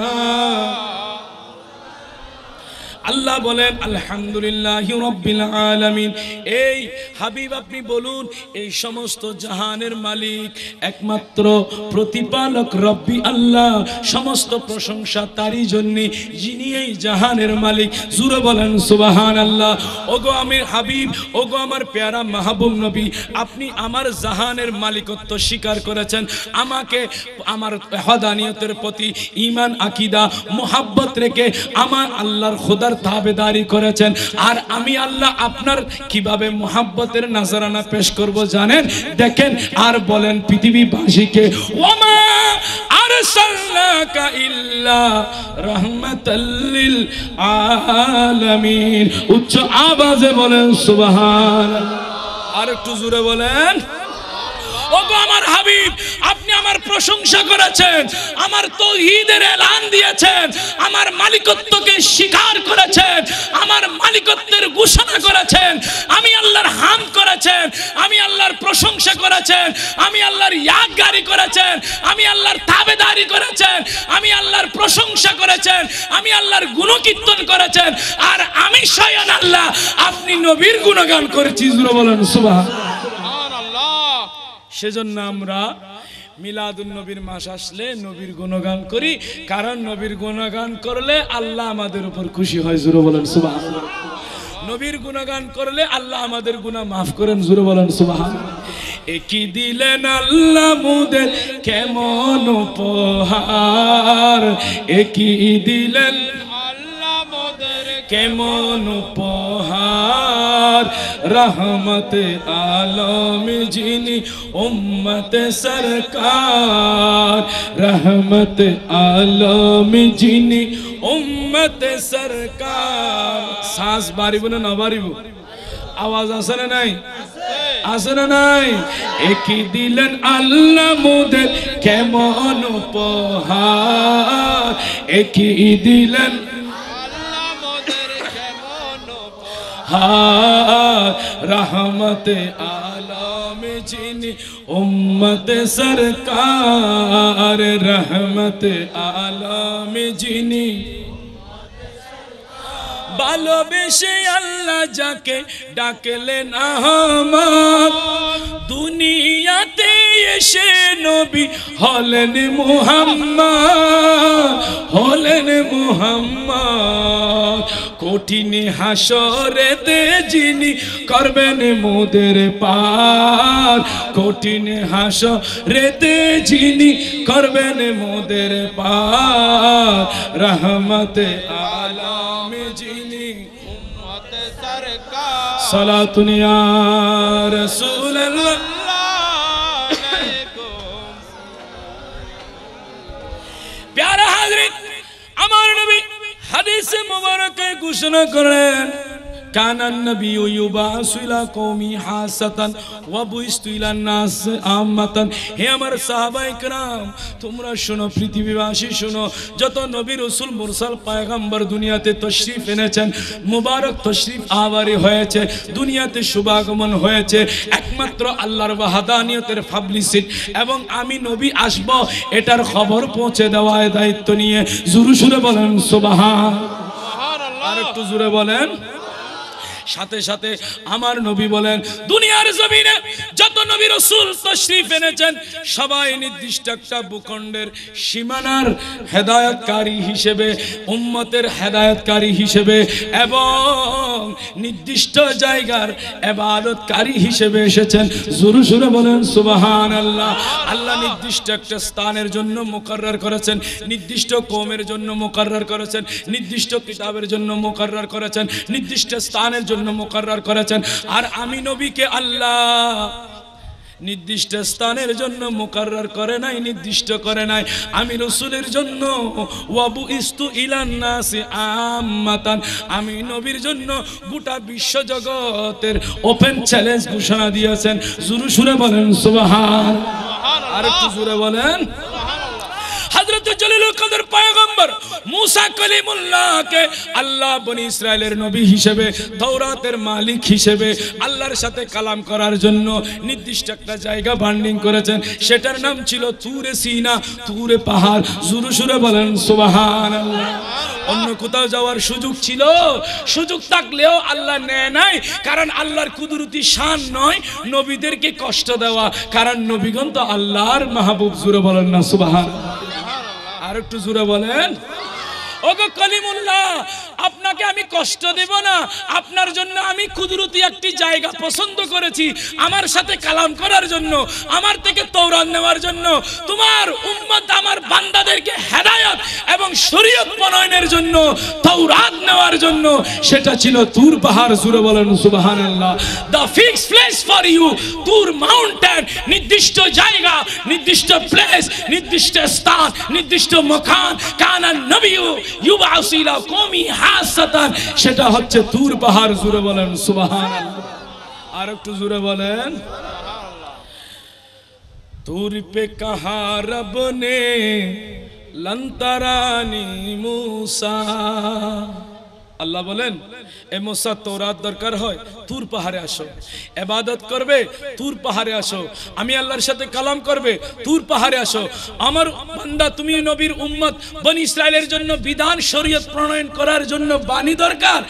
আল্লাহ বলেন আলহামদুলিল্লাহ রব্বিল আলামিন এই হাবিব আপনি বলুন এই সমস্ত জাহানের মালিক একমাত্র প্রতিপালক রব্বি আল্লাহ সমস্ত প্রশংসা তারই জন্য যিনি এই জাহানের মালিক জুরে বলেন সুবাহান আল্লাহ ওগো আমি হাবিব ওগো আমার প্যারা মাহবুব নবী আপনি আমার জাহানের মালিকত্ব স্বীকার করেছেন আমাকে আমার হদানিয়তের প্রতি ইমান আকিদা মোহাব্বত রেখে আমার আল্লাহর খোদার আল্লাহর তাবেদারি করেছেন আর আমি আল্লাহ আপনার কিভাবে মোহাব্বতের নাজারানা পেশ করব জানেন দেখেন আর বলেন পৃথিবীবাসীকে ওমা উচ্চ আওয়াজে বলেন সুবহান আর একটু জুড়ে বলেন ওগো আমার হাবিব আপনি আমার প্রশংসা করেছেন আমার তৌহিদের এলান দিয়েছেন আমার মালিকত্বকে স্বীকার করেছেন আমার মালিকত্বের ঘোষণা করেছেন আমি আল্লাহর হাম করেছেন আমি আল্লাহর প্রশংসা করেছেন আমি আল্লাহর ইয়াদগারি করেছেন আমি আল্লাহর তাবেদারি করেছেন আমি আল্লাহর প্রশংসা করেছেন আমি আল্লাহর গুণকীর্তন করেছেন আর আমি শায়ান আল্লাহ আপনি নবীর গুণগান করেছি বলেন সুবহানাল্লাহ সেজন্য আমরা মিলাদুল নবীর মাস আসলে নবীর গুণগান করি কারণ নবীর গুণগান করলে আল্লাহ আমাদের উপর খুশি হয় জুরো বলেন সুবাহ নবীর গুণগান করলে আল্লাহ আমাদের গুণা মাফ করেন জুরো বলেন সুবাহ একই দিলেন আল্লাহ মুদের কেমন উপহার একই দিলেন কেমন উপহার রহমত আলম যিনি উম্মত সরকার রহমত আলম যিনি উম্মত সরকার শ্বাস বাড়িব না না বাড়িব আওয়াজ আসে না নাই আসে না নাই একই দিলেন আল্লাহ মোদের কেমন উপহার একই দিলেন রহমত আলাম যিনি উম্মত সরকার রহমত আলাম যিনি ভালোবেসে আল্লাহ যাকে ডাকলেন আহমদ হলেন মোহাম্মা হলেন মোহাম্মা কঠিন দে যিনি করবেন মোদের পার কঠিন হাসরেতে যিনি করবেন মোদের পার রহমতে আলাম যিনি সলা তুনিয়া রসুল্লাহ হাদিসে মোবারকে ঘোষণা করেন كان النبي يبعث إلى قومي حاسة إلى الناس عامة হে আমার সাহাবাই کرام শোনো যত নবী রসুল মুরসাল পায়গাম্বর দুনিয়াতে তশরিফ মুবারক তশরিফ আবারি হয়েছে দুনিয়াতে শুভাগমন হয়েছে একমাত্র আল্লাহর বাহাদানিয়তের পাবলিসিট এবং আমি নবী আসব এটার খবর পৌঁছে দেওয়ার দায়িত্ব নিয়ে জুরুসুরে বলেন সোবাহা আর একটু জুড়ে বলেন সাথে সাথে আমার নবী বলেন দুনিয়ার জমিনে যত নবী রসুল তশরিফ এনেছেন সবাই নির্দিষ্ট একটা ভূখণ্ডের সীমানার হেদায়তকারী হিসেবে উম্মতের হেদায়তকারী হিসেবে এবং নির্দিষ্ট জায়গার এবাদতকারী হিসেবে এসেছেন জুরু সুরে বলেন সুবাহান আল্লাহ আল্লাহ নির্দিষ্ট একটা স্থানের জন্য মোকার্রার করেছেন নির্দিষ্ট কমের জন্য মোকার্রার করেছেন নির্দিষ্ট কিতাবের জন্য মোকার্রার করেছেন নির্দিষ্ট স্থানের জন্য জন্য মোকার করেছেন আর আমি নবীকে আল্লাহ নির্দিষ্ট স্থানের জন্য মোকার করে নাই নির্দিষ্ট করে নাই আমি রসুলের জন্য ওয়াবু ইস্তু ইলান্নাসে আমাতান আমি নবীর জন্য গোটা বিশ্ব জগতের ওপেন চ্যালেঞ্জ ঘোষণা দিয়েছেন জুরু সুরে বলেন সুবাহ আর একটু জুড়ে বলেন হাজরত চলিল কাদের পায়ে নম্বর মুসা কলিমুল্লাহকে আল্লাহ বনি ইসরায়েলের নবী হিসেবে তৌরাতের মালিক হিসেবে আল্লাহর সাথে কালাম করার জন্য নির্দিষ্ট একটা জায়গা বান্ডিং করেছেন সেটার নাম ছিল তুরে সিনা তুরে পাহাড় জুরু সুরে বলেন সুবাহান অন্য কোথাও যাওয়ার সুযোগ ছিল সুযোগ থাকলেও আল্লাহ নেয় নাই কারণ আল্লাহর কুদরতি শান নয় নবীদেরকে কষ্ট দেওয়া কারণ নবীগণ তো আল্লাহর মাহবুব জুরে বলেন না সুবাহান আর একটু জুড়ে বলেন ওগো কলিমুল্লাহ আপনাকে আমি কষ্ট দেব না আপনার জন্য আমি কুদরতি একটি জায়গা পছন্দ করেছি আমার সাথে কালাম করার জন্য আমার থেকে তৌরান নেওয়ার জন্য তোমার উম্মত আমার বান্দাদেরকে হেদায়ত এবং শরীয়ত প্রণয়নের জন্য তৌরাত নেওয়ার জন্য সেটা ছিল তুর পাহাড় জুড়ে বলেন সুবহানাল্লাহ the fix place for you তুর মাউন্টেন নির্দিষ্ট জায়গা নির্দিষ্ট প্লেস নির্দিষ্ট স্থান নির্দিষ্ট মকান কানা নবী ইউবাসিলা কমি হাসাতান সেটা হচ্ছে তুর পাহাড় জুড়ে বলেন সুবহানাল্লাহ আর একটু জুড়ে বলেন তুর পে কাহা রব নে লন্তরানি মুসা আল্লাহ বলেন এ মোসা তোরাত দরকার হয় তুর পাহাড়ে আসো এবাদত করবে তুর পাহাড়ে আসো আমি আল্লাহর সাথে কালাম করবে তুর পাহাড়ে আসো আমার বান্দা তুমি নবীর উম্মত বন ইসরায়েলের জন্য বিধান শরীয়ত প্রণয়ন করার জন্য বাণী দরকার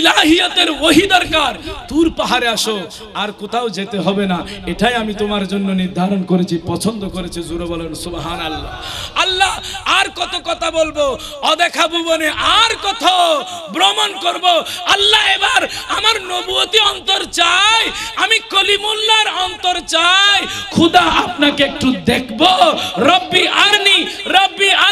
ইলাহিয়াতের ওহি দরকার তুর পাহাড়ে আসো আর কোথাও যেতে হবে না এটাই আমি তোমার জন্য নির্ধারণ করেছি পছন্দ করেছি জোরে বলেন সুবাহান আল্লাহ আল্লাহ আর কত কথা বলবো অদেখা ভুবনে আর কত ভ্রমণ করব আল্লাহ এবার আমার নবুয়তি অন্তর চাই আমি কলিমুল্লার অন্তর চাই খুদা আপনাকে একটু দেখব রব্বি আরনি রব্বি আর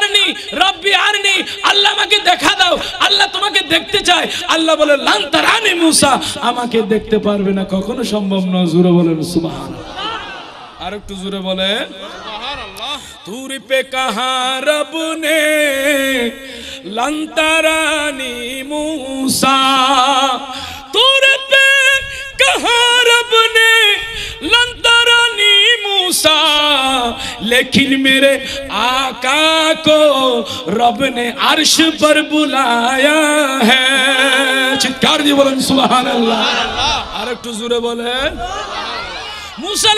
রব্বি আরনি আল্লাহ আমাকে দেখা দাও আল্লাহ তোমাকে দেখতে চায় আল্লাহ বলে লান্তারানি মুসা আমাকে দেখতে পারবে না কখনো সম্ভব নয় জোরে বলেন সুবাহান আর একটু জোরে বলে তুর পে কাহা রবনে লন্তারানি মুসা তুর পে लेकिन मेरे आका को रब ने अर्श पर बुलाया है चित्कार दिए बोलन सुबह अल्लाह अरे एक जोरे बोले মুসা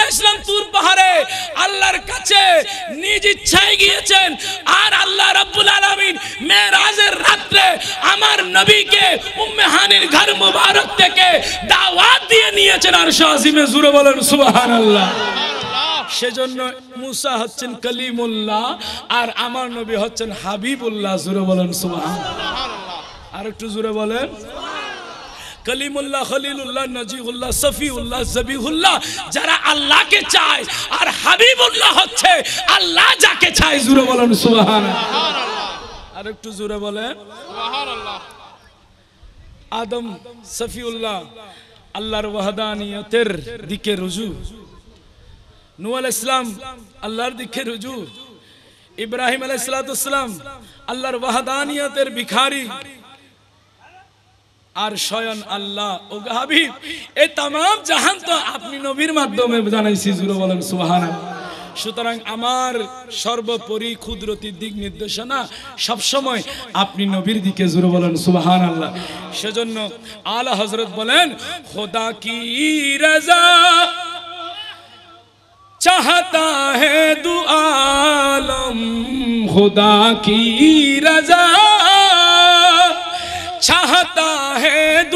পাহাড়ে আল্লাহর কাছে নিজ ইচ্ছায় গিয়েছেন আর আল্লাহ রাত্রে আমার নবীকে ঘর মুবারক থেকে দাওয়াত দিয়ে নিয়েছেন আর শাহিমে জুড়ে বলেন সুবহানাল্লাহ সেজন্য মুসা হচ্ছেন কলিমুল্লাহ আর আমার নবী হচ্ছেন হাবিবুল্লাহ জুড়ে বলেন সুবহানাল্লাহ আর একটু জুড়ে বলেন কলিমুল্লাহ খলিলুল্লাহ নজিউল্লাহ সফিউল্লাহ জবিহুল্লাহ যারা আল্লাহকে চায় আর হাবিবুল্লাহ হচ্ছে আল্লাহ যাকে চায় জুড়ে বলেন সুবহানাল্লাহ আর একটু জুড়ে বলেন সুবহানাল্লাহ আদম সফিউল্লাহ আল্লাহর ওয়াহদানিয়তের দিকে রুজু নূহ আলাইহিস সালাম আল্লাহর দিকে রুজু ইব্রাহিম আলাইহিস সালাম আল্লাহর ওয়াহদানিয়তের ভিখারি আর স্বয়ং আল্লাহ ও হাবিব এই তাম জাহান তো আপনি নবীর মাধ্যমে জানাইছি জুরো বলেন সুহান সুতরাং আমার সর্বোপরি ক্ষুদ্রতির দিক নির্দেশনা সবসময় আপনি নবীর দিকে জুড়ে বলেন সুবাহান আল্লাহ সেজন্য আলা হজরত বলেন খোদা কি রাজা চাহতা হে দু আলম খোদা কি রাজা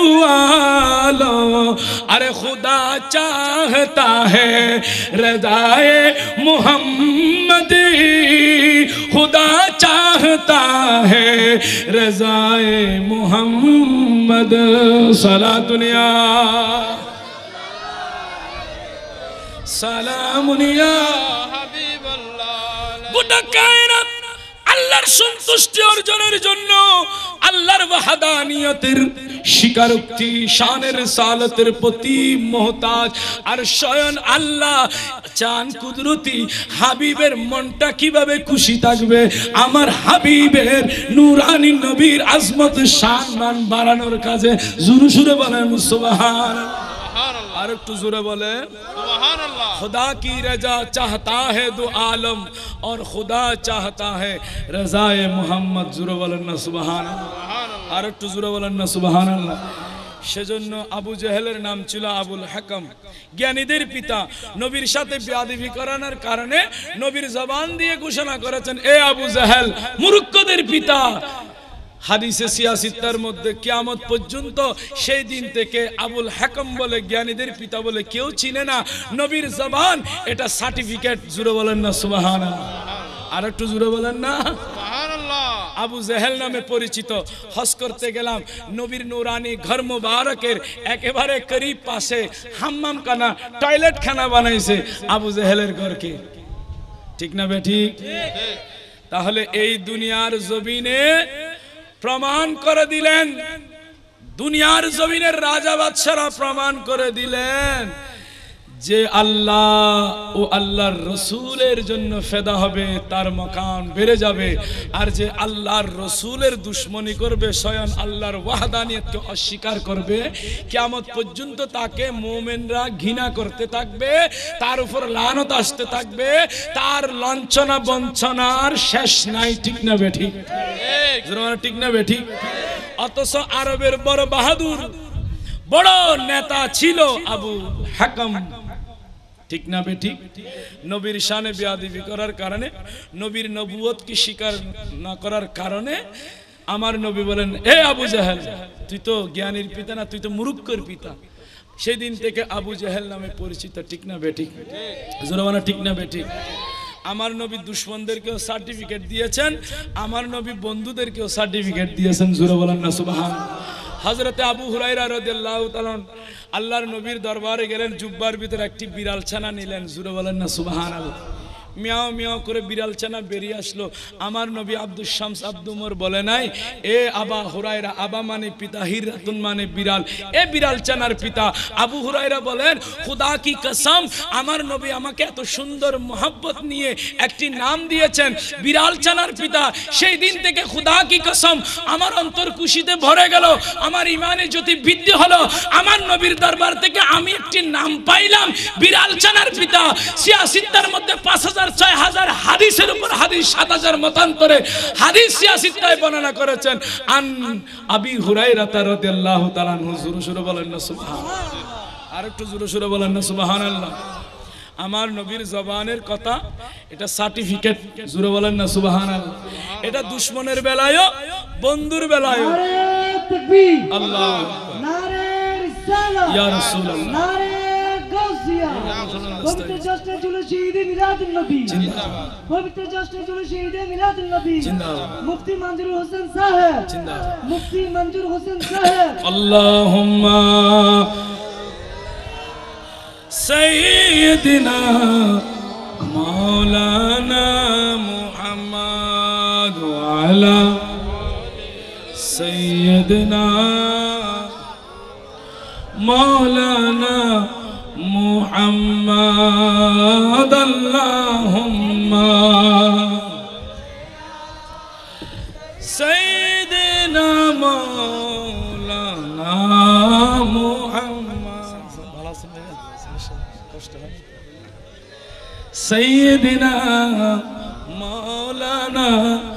والوں ارے خدا چاہتا ہے رضا محمد خدا چاہتا ہے رضا محمد سال دنیا سلام دنیا حبیب اللہ بک আল্লাহর সন্তুষ্টি অর্জনের জন্য আল্লাহর ওয়াহদানিয়তের স্বীকারোক্তি শানের সালতের প্রতি মোহতাজ আর স্বয়ং আল্লাহ চান কুদরতি হাবিবের মনটা কিভাবে খুশি থাকবে আমার হাবিবের নুরানি নবীর আজমত শান মান বাড়ানোর কাজে জুরু সুরে বলেন সুবহানাল্লাহ আর একটু জোরে বলে খুদা কি রাজা চাহতা হে দু আলম আর খুদা চাহতা হে রাজায়ে মুহাম্মদ জোরে বলেন না সুবাহান আর একটু জোরে বলেন না সুবাহান সেজন্য আবু জেহেলের নাম ছিল আবুল হাকম জ্ঞানীদের পিতা নবীর সাথে বেয়াদিবি করানোর কারণে নবীর জবান দিয়ে ঘোষণা করেছেন এ আবু জেহেল মূর্খদের পিতা হাদিসে সিয়াসিত্তার মধ্যে কিয়ামত পর্যন্ত সেই দিন থেকে আবুল হাকম বলে জ্ঞানীদের পিতা বলে কেউ চিনে না নবীর জবান এটা সার্টিফিকেট জুড়ে বলেন না সুবাহানা আর একটু জুড়ে বলেন না আবু জেহেল নামে পরিচিত হস করতে গেলাম নবীর নুরানি ঘর মুবারকের একেবারে করিব পাশে হাম্মাম কানা টয়লেট খানা বানাইছে আবু জেহেলের ঘরকে ঠিক না বে ঠিক তাহলে এই দুনিয়ার জমিনে প্রমাণ করে দিলেন দুনিয়ার জমিনের রাজা বাদশারা প্রমাণ করে দিলেন যে আল্লাহ ও আল্লাহর রসুলের জন্য ফেদা হবে তার মকান বেড়ে যাবে আর যে আল্লাহর রসুলের দুশ্মনী করবে স্বয়ং আল্লাহর ওয়াহাদানিয়তকে অস্বীকার করবে কেমন পর্যন্ত তাকে মোমেনরা ঘৃণা করতে থাকবে তার উপর লানত আসতে থাকবে তার লাঞ্ছনা বঞ্চনার শেষ নাই ঠিক না বেঠি ঠিক না বেঠি অথচ আরবের বড় বাহাদুর বড় নেতা ছিল আবু হাকাম ঠিক না বে ঠিক নবীর শানে বিয়াদিবি করার কারণে নবীর নবুয়তকে স্বীকার না করার কারণে আমার নবী বলেন এ আবু জাহেল তুই তো জ্ঞানীর পিতা না তুই তো মুরুক্কর পিতা সেদিন থেকে আবু জাহেল নামে পরিচিত ঠিক না বেঠিক জোরমানা ঠিক না বেঠিক আমার নবী দুশ্মনদেরকেও সার্টিফিকেট দিয়েছেন আমার নবী বন্ধুদেরকেও সার্টিফিকেট দিয়েছেন জোরবালান না হজরতে আবু হুরাইরা রদিয়াল্লাহ আল্লাহর নবীর দরবারে গেলেন জুব্বার ভিতরে একটি বিড়াল ছানা নিলেন জুড়ে বলেন না সুবাহান আল্লাহ মিয়াও মিয়াও করে বিড়াল চানা বেরিয়ে আসলো আমার নবী আব্দুল শামস আব্দুমর বলে নাই এ আবা হুরাইরা আবা মানে পিতা হিরাতুন মানে বিড়াল এ বিড়াল চানার পিতা আবু হুরাইরা বলেন খুদা কি কসম আমার নবী আমাকে এত সুন্দর মোহাব্বত নিয়ে একটি নাম দিয়েছেন বিড়াল চানার পিতা সেই দিন থেকে খুদা কি কসম আমার অন্তর খুশিতে ভরে গেল আমার ইমানে যদি বৃদ্ধি হলো আমার নবীর দরবার থেকে আমি একটি নাম পাইলাম বিড়াল চানার পিতা সিয়াসিত্তার মধ্যে পাঁচ হাজার ছয় হাজার হাদিস সাত হাজার বর্ণনা করেছেন আন আবি হুরাই রাতা আল্লাহ বলেন না সুবহান বলেন না আমার নবীর জবানের কথা এটা সার্টিফিকেট জুড়ে বলেন না সুবাহান এটা দুশ্মনের বেলায় বন্ধুর বেলায় আল্লাহ حسین اللہ ہوما سیدنا مولانا وعلا سیدنا مولانا محمد اللهم سيدنا مولانا محمد سيدنا مولانا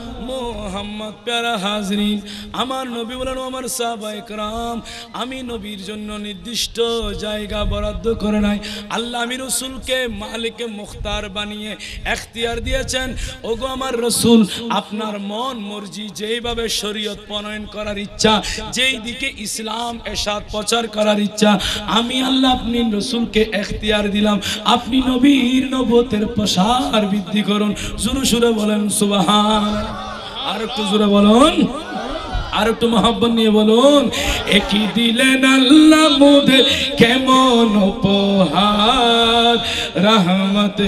মোহাম্মদ প্যারা হাজরিন আমার নবী বলেন আমার সাহবায়ক রাম আমি নবীর জন্য নির্দিষ্ট জায়গা বরাদ্দ করে নাই আল্লাহ আমি রসুলকে মালিকে মুখতার বানিয়ে এখতিয়ার দিয়েছেন ওগো আমার রসুল আপনার মন মর্জি যেইভাবে শরীয়ত প্রণয়ন করার ইচ্ছা যেই দিকে ইসলাম এসাদ প্রচার করার ইচ্ছা আমি আল্লাহ আপনি রসুলকে এখতিয়ার দিলাম আপনি নবীর নবতের প্রসার বৃদ্ধি করুন শুরু শুরু বলেন সুবাহান আর একটু জোরে বলুন আর একটু মহাব্বত নিয়ে বলুন একই দিলেন আল্লাহ মুদে কেমন উপহার রহমত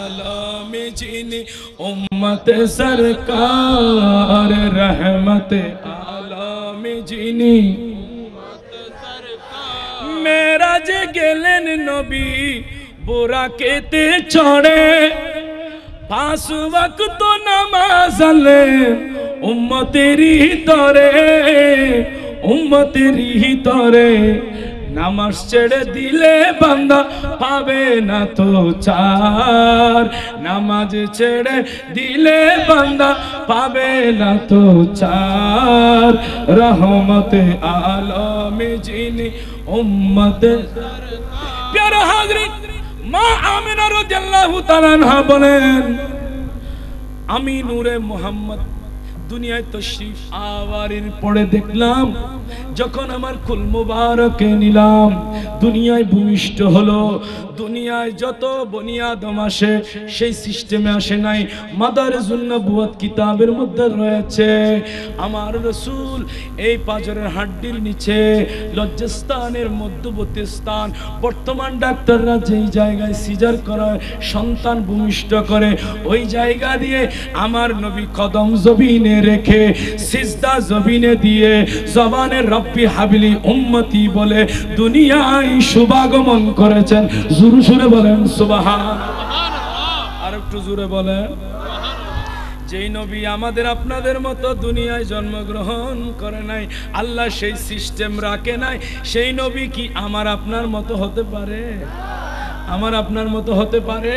আলামে যিনি উম্মত সরকার রহমত আলামে যিনি মেরাজে গেলেন নবী বোরা কেতে চড়ে পাঁচ বক্ত নামাজ আলে উম্মতেরই তরে উম্মতেরই তরে নামাজ ছেড়ে দিলে বান্দা পাবে না তো চার নামাজ ছেড়ে দিলে বান্দা পাবে না তো চার রহমতে আলমে যিনি উম্মতে প্যারা হাজরি মা আমিনা রাদিয়াল্লাহু তাআলা বলেন আমি নূরে মুহাম্মদ দুনিয়ায় তো শিফ আওয়ারের পরে দেখলাম যখন আমার কুল মুবারকে নিলাম দুনিয়ায় ভূমিষ্ঠ হলো দুনিয়ায় যত বনিয়াদম আসে সেই সিস্টেমে আসে নাই মাদার বুয়াদ কিতাবের মধ্যে রয়েছে আমার রসুল এই পাজরের হাড্ডির নিচে লজ্জাস্থানের মধ্যবর্তী স্থান বর্তমান ডাক্তাররা যেই জায়গায় সিজার করায় সন্তান ভূমিষ্ঠ করে ওই জায়গা দিয়ে আমার নবী কদম জবিনের রেখে সিজদা জমিনে দিয়ে জবানে রব্বি হাবিলি উম্মতি বলে দুনিয়ায় শুভাগমন করেছেন জুরু সুরে বলেন সুবাহা আর একটু জুরে বলেন যেই নবী আমাদের আপনাদের মতো দুনিয়ায় জন্মগ্রহণ করে নাই আল্লাহ সেই সিস্টেম রাখে নাই সেই নবী কি আমার আপনার মতো হতে পারে আমার আপনার মতো হতে পারে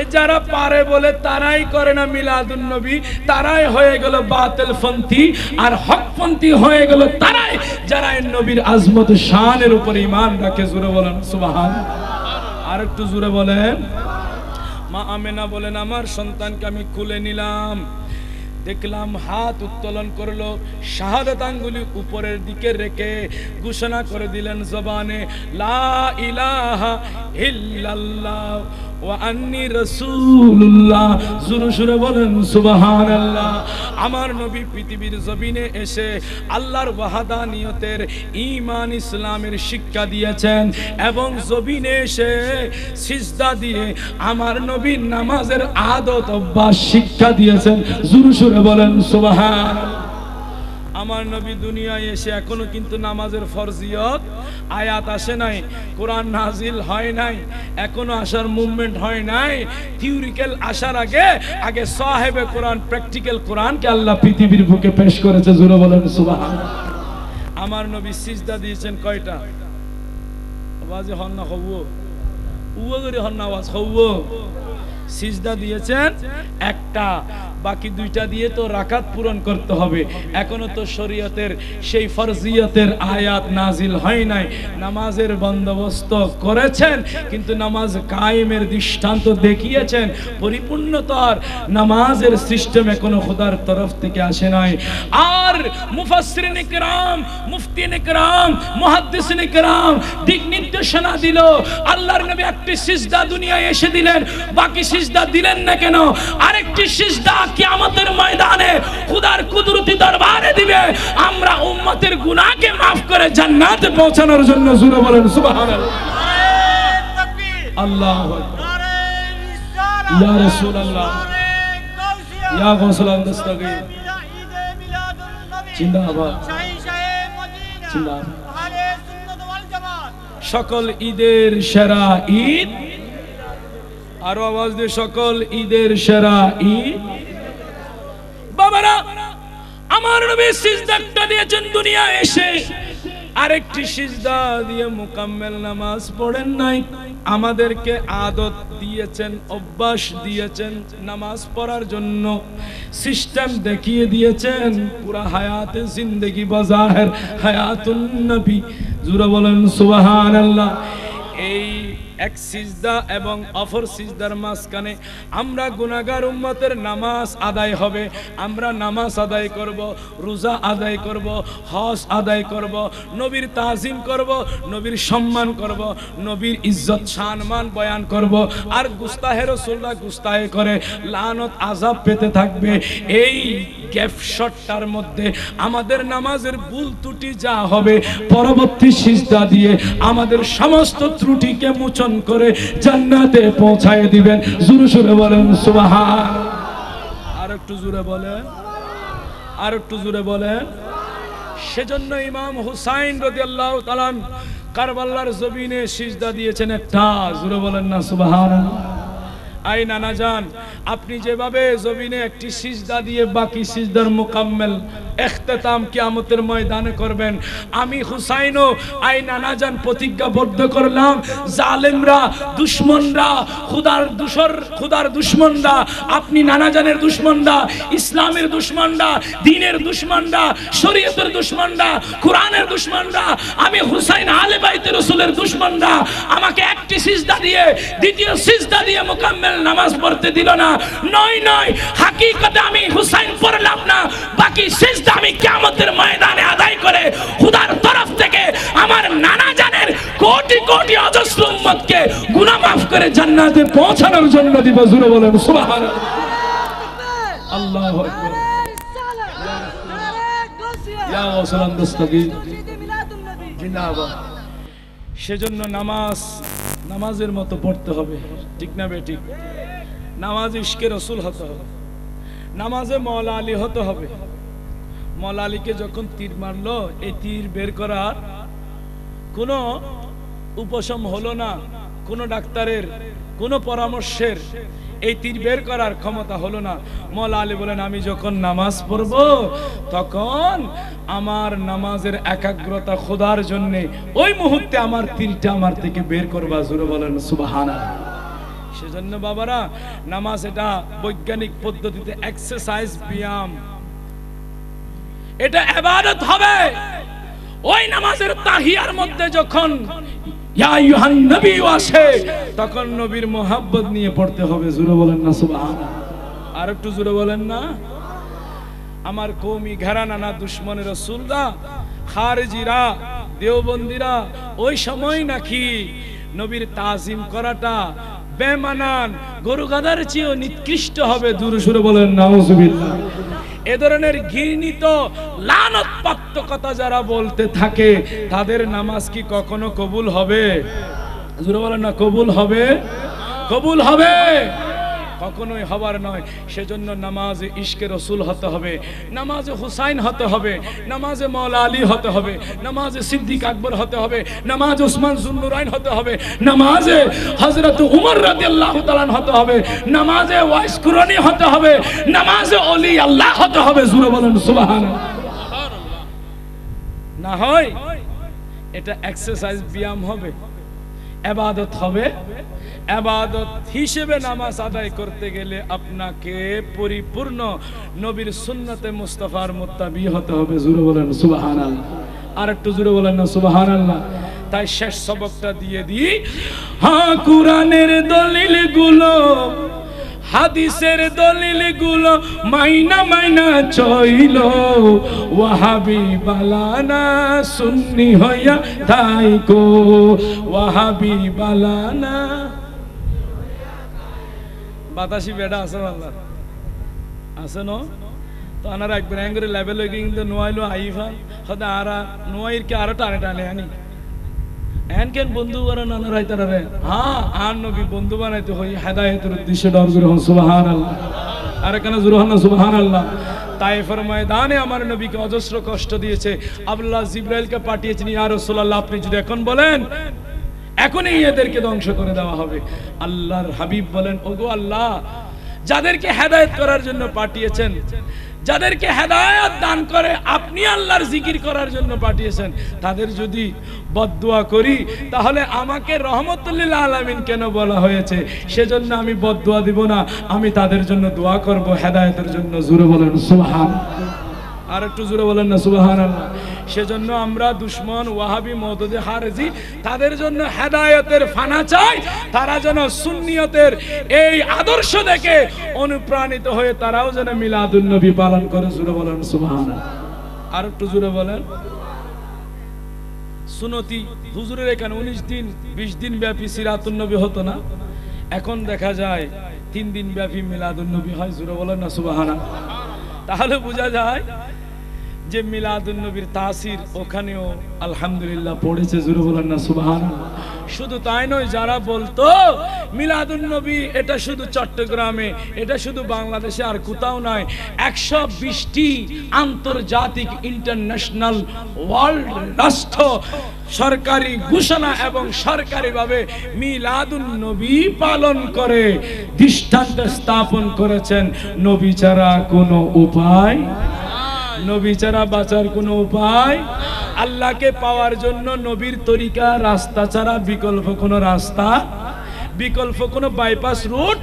এ যারা পারে বলে তারাই করে না নবী তারাই হয়ে গেল ফন্থি আর হকপন্থী হয়ে গেল তারাই যারা নবীর আজমত শানের উপর ইমান রাখে জুড়ে বলেন সুবাহান আর একটু জুড়ে বলেন মা আমেনা বলেন আমার সন্তানকে আমি খুলে নিলাম দেখলাম হাত উত্তোলন করলো শাহাদাত আঙ্গুলি উপরের দিকে রেখে ঘোষণা করে দিলেন জবানে আমার নবী পৃথিবীর জমিনে এসে আল্লাহর ওয়াহাদানিয়তের ইমান ইসলামের শিক্ষা দিয়েছেন এবং জমিনে এসে সিজদা দিয়ে আমার নবী নামাজের আদত অভ্যাস শিক্ষা দিয়েছেন জুরুসুর করে বলেন সুবাহান আমার নবী দুনিয়ায় এসে এখনো কিন্তু নামাজের ফরজিয়ত আয়াত আসে নাই কোরআন নাজিল হয় নাই এখনো আসার মুভমেন্ট হয় নাই থিওরিক্যাল আসার আগে আগে সাহেবে কোরআন প্র্যাকটিক্যাল কোরআনকে আল্লাহ পৃথিবীর বুকে পেশ করেছে জুড়ে বলেন সুবাহান আমার নবী সিজদা দিয়েছেন কয়টা আওয়াজে হন না হবু উও করে হন না আওয়াজ হবু সিজদা দিয়েছেন একটা বাকি দুইটা দিয়ে তো রাকাত পূরণ করতে হবে এখনো তো শরীয়তের সেই ফরজিয়তের আয়াত নাজিল হয় নাই নামাজের বন্দোবস্ত করেছেন কিন্তু নামাজ কায়েমের দৃষ্টান্ত দেখিয়েছেন পরিপূর্ণতার নামাজের সিস্টেমে কোনো খোদার তরফ থেকে আসে নাই আর মুফাসরিনিকরাম মুফতিনিকরাম মুফতি کرام দিক নির্দেশনা দিল আল্লাহর নবী একটি সিজদা দুনিয়ায় এসে দিলেন বাকি সিজদা দিলেন না কেন আরেকটি সিজদা কিয়ামতের ময়দানে খুদার কুদরতি দরবারে দিবে আমরা উম্মতের গুনাহকে maaf করে জান্নাতে পৌঁছানোর জন্য জুরে বলেন সুবহানাল্লাহ সকল ঈদের সেরা ঈদ আরো আওয়াজ দিয়ে সকল ঈদের সেরা ঈদ বাবারা আমার নবী সিজদাটা দিয়েছেন দুনিয়া এসে আরেকটি সিজদা দিয়ে মুকাম্মেল নামাজ পড়েন নাই আমাদেরকে আদত দিয়েছেন অভ্যাস দিয়েছেন নামাজ পড়ার জন্য সিস্টেম দেখিয়ে দিয়েছেন পুরা হায়াতে জিন্দেগি বাজাহের হায়াতুন নবী জুরা বলেন সুবহানাল্লাহ এই এক সিজদা এবং অফর সিজদার মাঝখানে আমরা গুনাগার উম্মতের নামাজ আদায় হবে আমরা নামাজ আদায় করব রোজা আদায় করব হজ আদায় করব নবীর তাজিম করব নবীর সম্মান করব নবীর ইজ্জত সম্মান বয়ান করব আর গুস্তাহে রসুল্লাহ গুস্তাহে করে লানত আজাব পেতে থাকবে এই গ্যাপশটটার মধ্যে আমাদের নামাজের ভুল ত্রুটি যা হবে পরবর্তী সিজদা দিয়ে আমাদের সমস্ত ত্রুটিকে মুছে দান করে জান্নাতে পৌঁছায় দিবেন জোরে সুরে বলেন সুবাহা আর একটু জোরে বলেন আর একটু জোরে বলেন সেজন্য ইমাম হুসাইন রদি আল্লাহ তালান কারবাল্লার জমিনে সিজদা দিয়েছেন একটা জোরে বলেন না সুবাহান আই নানা যান আপনি যেভাবে জমিনে একটি সিজদা দিয়ে বাকি সিজদার মোকাম্মেল এখতেতাম কিয়ামতের ময়দানে করবেন আমি হুসাইনও আই নানা যান প্রতিজ্ঞাবদ্ধ করলাম জালেমরা দুশ্মনরা খুদার দুশর খুদার দুশ্মনরা আপনি নানা জানের দুশ্মনরা ইসলামের দুশ্মনরা দিনের দুশ্মনরা শরীয়তের দুশ্মনরা কোরআনের দুশ্মনরা আমি হুসাইন আলে বাইতে রসুলের দুশ্মনরা আমাকে একটি সিজদা দিয়ে দ্বিতীয় সিজদা দিয়ে মোকাম্মেল নামাজ পড়তে দিল না নয় নয় হাকিকতে আমি হুসাইন পড়লাম না বাকি শেষটা আমি কিয়ামতের ময়দানে আদায় করে খুদার তরফ থেকে আমার নানা জানের কোটি কোটি অজস্র উম্মতকে গুনাহ মাফ করে জান্নাতে পৌঁছানোর জন্য দিব জুরে বলেন সুবহানাল্লাহ আল্লাহু আকবার ইয়া রাসূলুল্লাহ দস্তগীর জিন্দাবাদ সেজন্য নামাজ নামাজের মতো পড়তে হবে ঠিক না ঠিক নামাজ ইস্কের রসুল হতে হবে নামাজে মল আলী হতে হবে মল আলীকে যখন তীর মারলো এই তীর বের করার কোনো উপশম হলো না কোনো ডাক্তারের কোনো পরামর্শের এই তীর বের করার ক্ষমতা হলো না মৌলা আলী বলেন আমি যখন নামাজ পড়ব তখন আমার নামাজের একাগ্রতা খোদার জন্য ওই মুহূর্তে আমার তীরটা আমার থেকে বের করবা জুড়ে বলেন সুবাহানা সেজন্য বাবারা নামাজ এটা বৈজ্ঞানিক পদ্ধতিতে এক্সারসাইজ ব্যায়াম এটা এবাদত হবে ওই নামাজের তাহিয়ার মধ্যে যখন তখন নবীর মোহাব্বত নিয়ে পড়তে হবে জুড়ে বলেন না সুবাহ আর একটু জুড়ে বলেন না আমার কৌমি ঘেরা নানা দুশ্মনের রসুলরা খারজিরা দেওবন্দিরা ওই সময় নাকি নবীর তাজিম করাটা বেমানান গরু গাদার চেয়েও নিকৃষ্ট হবে দূর সুরে বলেন নাউজুবিল্লাহ এ ধরনের ঘৃণিত লানতপ্রাপ্ত কথা যারা বলতে থাকে তাদের নামাজ কি কখনো কবুল হবে জুড়ে বলেন না কবুল হবে কবুল হবে কখনোই হবার নয় সেজন্য নামাজে ইশকে রসুল হতে হবে নামাজে হুসাইন হতে হবে নামাজে মৌলা আলী হতে হবে নামাজে সিদ্দিক আকবর হতে হবে নামাজ উসমান জুন্নুরাইন হতে হবে নামাজে হজরত উমর রাজি আল্লাহ তালান হতে হবে নামাজে ওয়াইস কুরনি হতে হবে নামাজে অলি আল্লাহ হতে হবে জুড়ে বলেন সুবাহান না হয় এটা এক্সারসাইজ ব্যায়াম হবে এবাদত হবে এবাদত হিসেবে নামাজ আদায় করতে গেলে আপনাকে পরিপূর্ণ নবীর সুন্নতে মুস্তফার মোত্তাবি হতে হবে জুরু বলেন সুবাহান আর একটু জুরু বলেন না সুবাহান তাই শেষ সবকটা দিয়ে দিই হা হ্যাঁ, কুরানের দলিল গুলো হাদিসের দলিল গুলো মাইনা মাইনা চইল ওয়াহাবি বালানা সুন্নি হইয়া তাই কো ওয়াহাবি বালানা বাতাসি বেড়া আছে আল্লাহ আছে ন তো আনার এক একবার করে লেভেল হয়ে কিন্তু নোয়াইলো আইফা হতে আরা নোয়াইর কে আরো টানে টানে আনি এন কেন বন্ধু করে নানা রাই তারা রে হ্যাঁ আর নবী বন্ধু বানাইতে হই হেদায়েতের উদ্দেশ্যে ডর করে হন সুবাহান আল্লাহ আর এখানে জুরহান সুবাহান আল্লাহ তাইফের ময়দানে আমার নবীকে অজস্র কষ্ট দিয়েছে আবুল্লাহ জিব্রাইলকে পাঠিয়েছেন ইয়া রাসূলুল্লাহ আপনি যদি এখন বলেন এখনই এদেরকে ধ্বংস করে দেওয়া হবে আল্লাহর হাবিব বলেন ওগো আল্লাহ যাদেরকে হেদায়ত করার জন্য পাঠিয়েছেন যাদেরকে হেদায়ত দান করে আপনি আল্লাহর জিকির করার জন্য পাঠিয়েছেন তাদের যদি বদুয়া করি তাহলে আমাকে রহমতুল্লিল্লা আলমিন কেন বলা হয়েছে সেজন্য আমি বদুয়া দিব না আমি তাদের জন্য দোয়া করব হেদায়তের জন্য জুড়ে বলেন সুহান আর একটু জুড়ে বলেন না সুবাহান আল্লাহ সেজন্য আমরা দুশ্মন ওয়াহাবি মদদে হারেজি তাদের জন্য হেদায়তের ফানা চাই তারা যেন সুন্নিয়তের এই আদর্শ দেখে অনুপ্রাণিত হয়ে তারাও যেন মিলাদুল নবী পালন করে জুড়ে বলেন সুবহান আর একটু জুড়ে বলেন সুনতি হুজুরের এখানে উনিশ দিন বিশ দিন ব্যাপী সিরাতুল নবী হতো না এখন দেখা যায় তিন দিন ব্যাপী মিলাদুল নবী হয় জুড়ে বলেন না সুবাহানা তাহলে বোঝা যায় যে মিলাদুল নবীর তাসির ওখানেও আলহামদুলিল্লাহ পড়েছে জুরু বলেন না সুবাহান শুধু তাই নয় যারা বলতো মিলাদুল নবী এটা শুধু চট্টগ্রামে এটা শুধু বাংলাদেশে আর কোথাও নয় একশো বিশটি আন্তর্জাতিক ইন্টারন্যাশনাল ওয়ার্ল্ড রাষ্ট্র সরকারি ঘোষণা এবং সরকারিভাবে মিলাদুল নবী পালন করে দৃষ্টান্ত স্থাপন করেছেন নবী ছাড়া কোনো উপায় নবী ছাড়া বাঁচার কোনো উপায় আল্লাহকে পাওয়ার জন্য নবীর তরিকা রাস্তা ছাড়া বিকল্প কোনো রাস্তা বিকল্প কোনো বাইপাস রুট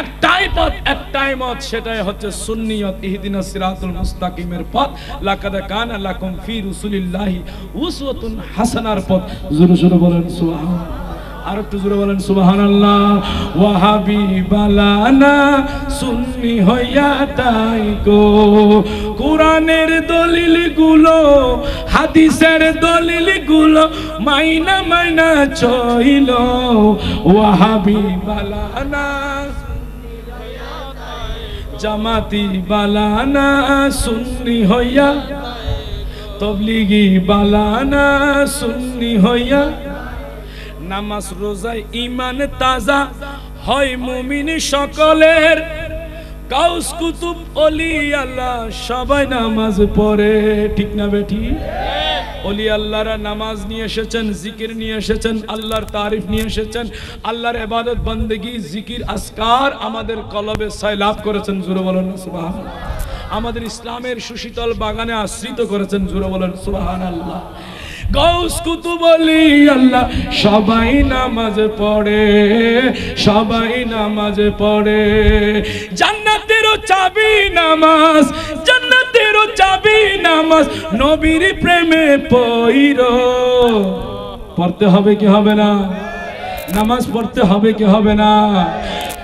একটাই পথ একটাই মত সেটাই হচ্ছে সুন্নিয়ত ইহদিনা সিরাতুল মুস্তাকিমের পথ লাকাদ কানা লাকুম ফি রাসূলিল্লাহি উসওয়াতুন হাসানার পথ আর একটু জোরে বলেন সুবাহান আল্লাহ ওয়াহাবি বালানা সুন্নি হইয়া তাই গো কোরআনের দলিল গুলো হাদিসের দলিল গুলো মাইনা মাইনা চইল ওয়াহাবি বালানা জামাতি বালানা সুন্নি হইয়া তবলিগি বালানা সুন্নি হইয়া নামাজ রোজায় ইমান তাজা হয় মুমিন সকলের কাউস কুতুব অলি আল্লাহ সবাই নামাজ পড়ে ঠিক না বেঠি অলি আল্লাহরা নামাজ নিয়ে এসেছেন জিকির নিয়ে এসেছেন আল্লাহর তারিফ নিয়ে এসেছেন আল্লাহর এবাদত বন্দেগি জিকির আসকার আমাদের কলবে ছয় লাভ করেছেন জুরো বলেন আমাদের ইসলামের সুশীতল বাগানে আশ্রিত করেছেন জুরো বলেন সুবাহান আল্লাহ গৌস কুতুব আল্লাহ সবাই নামাজ পড়ে সবাই নামাজ পড়ে জান্নাতেরও চাবি নামাজ জান্নাতেরও চাবি নামাজ নবীর প্রেমে পইর পড়তে হবে কি হবে না নামাজ পড়তে হবে কি হবে না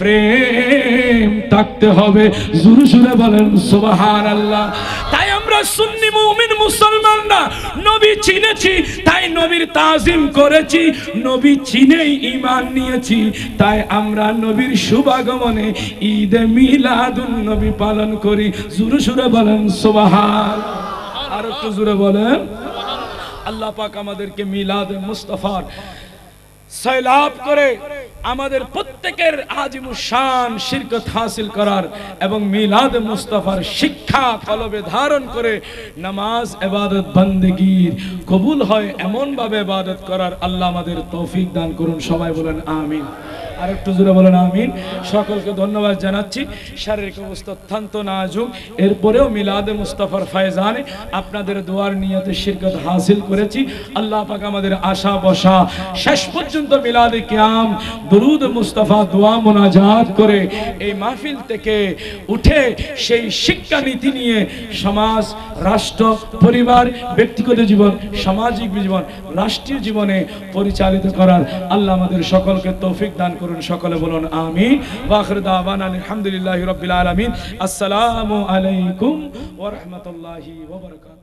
প্রেম থাকতে হবে জুরু সুরে বলেন সুবাহার আল্লাহ তাই আমরা সুন্নি মুমিন মুসলমানরা নবী চিনেছি তাই নবীর তাজিম করেছি নবী চিনেই ইমান নিয়েছি তাই আমরা নবীর শুভাগমনে ঈদে মিলাদুন নবী পালন করি জুরু সুরে বলেন সুবাহার আর একটু জুড়ে বলেন আল্লাহ পাক আমাদেরকে মিলাদ মুস্তফার সৈলাভ করে আমাদের প্রত্যেকের শান শিরকত হাসিল করার এবং মিলাদ মুস্তাফার শিক্ষা কলবে ধারণ করে নামাজ এবাদত বন্দেগীর কবুল হয় এমনভাবে এবাদত করার আল্লাহ আমাদের তৌফিক দান করুন সবাই বলেন আমিন আর একটু জোরে বলেন আমিন সকলকে ধন্যবাদ জানাচ্ছি শারীরিক অবস্থা অত্যন্ত নাজুক এরপরেও মিলাদে মুস্তাফার ফায়জানে আপনাদের দোয়ার নিয়তে শিরকত হাসিল করেছি আল্লাহ পাক আমাদের আশা বসা শেষ পর্যন্ত মিলাদে কিয়াম দরুদ মুস্তাফা দোয়া মোনাজাত করে এই মাহফিল থেকে উঠে সেই শিক্ষা নীতি নিয়ে সমাজ রাষ্ট্র পরিবার ব্যক্তিগত জীবন সামাজিক জীবন রাষ্ট্রীয় জীবনে পরিচালিত করার আল্লাহ আমাদের সকলকে তৌফিক দান করে করুন সকলে বলুন আমি বাখর দাওয়ান আলহামদুলিল্লাহ রবিল আলমিন আসসালামু আলাইকুম ওরহমতুল্লাহি ওবরকাত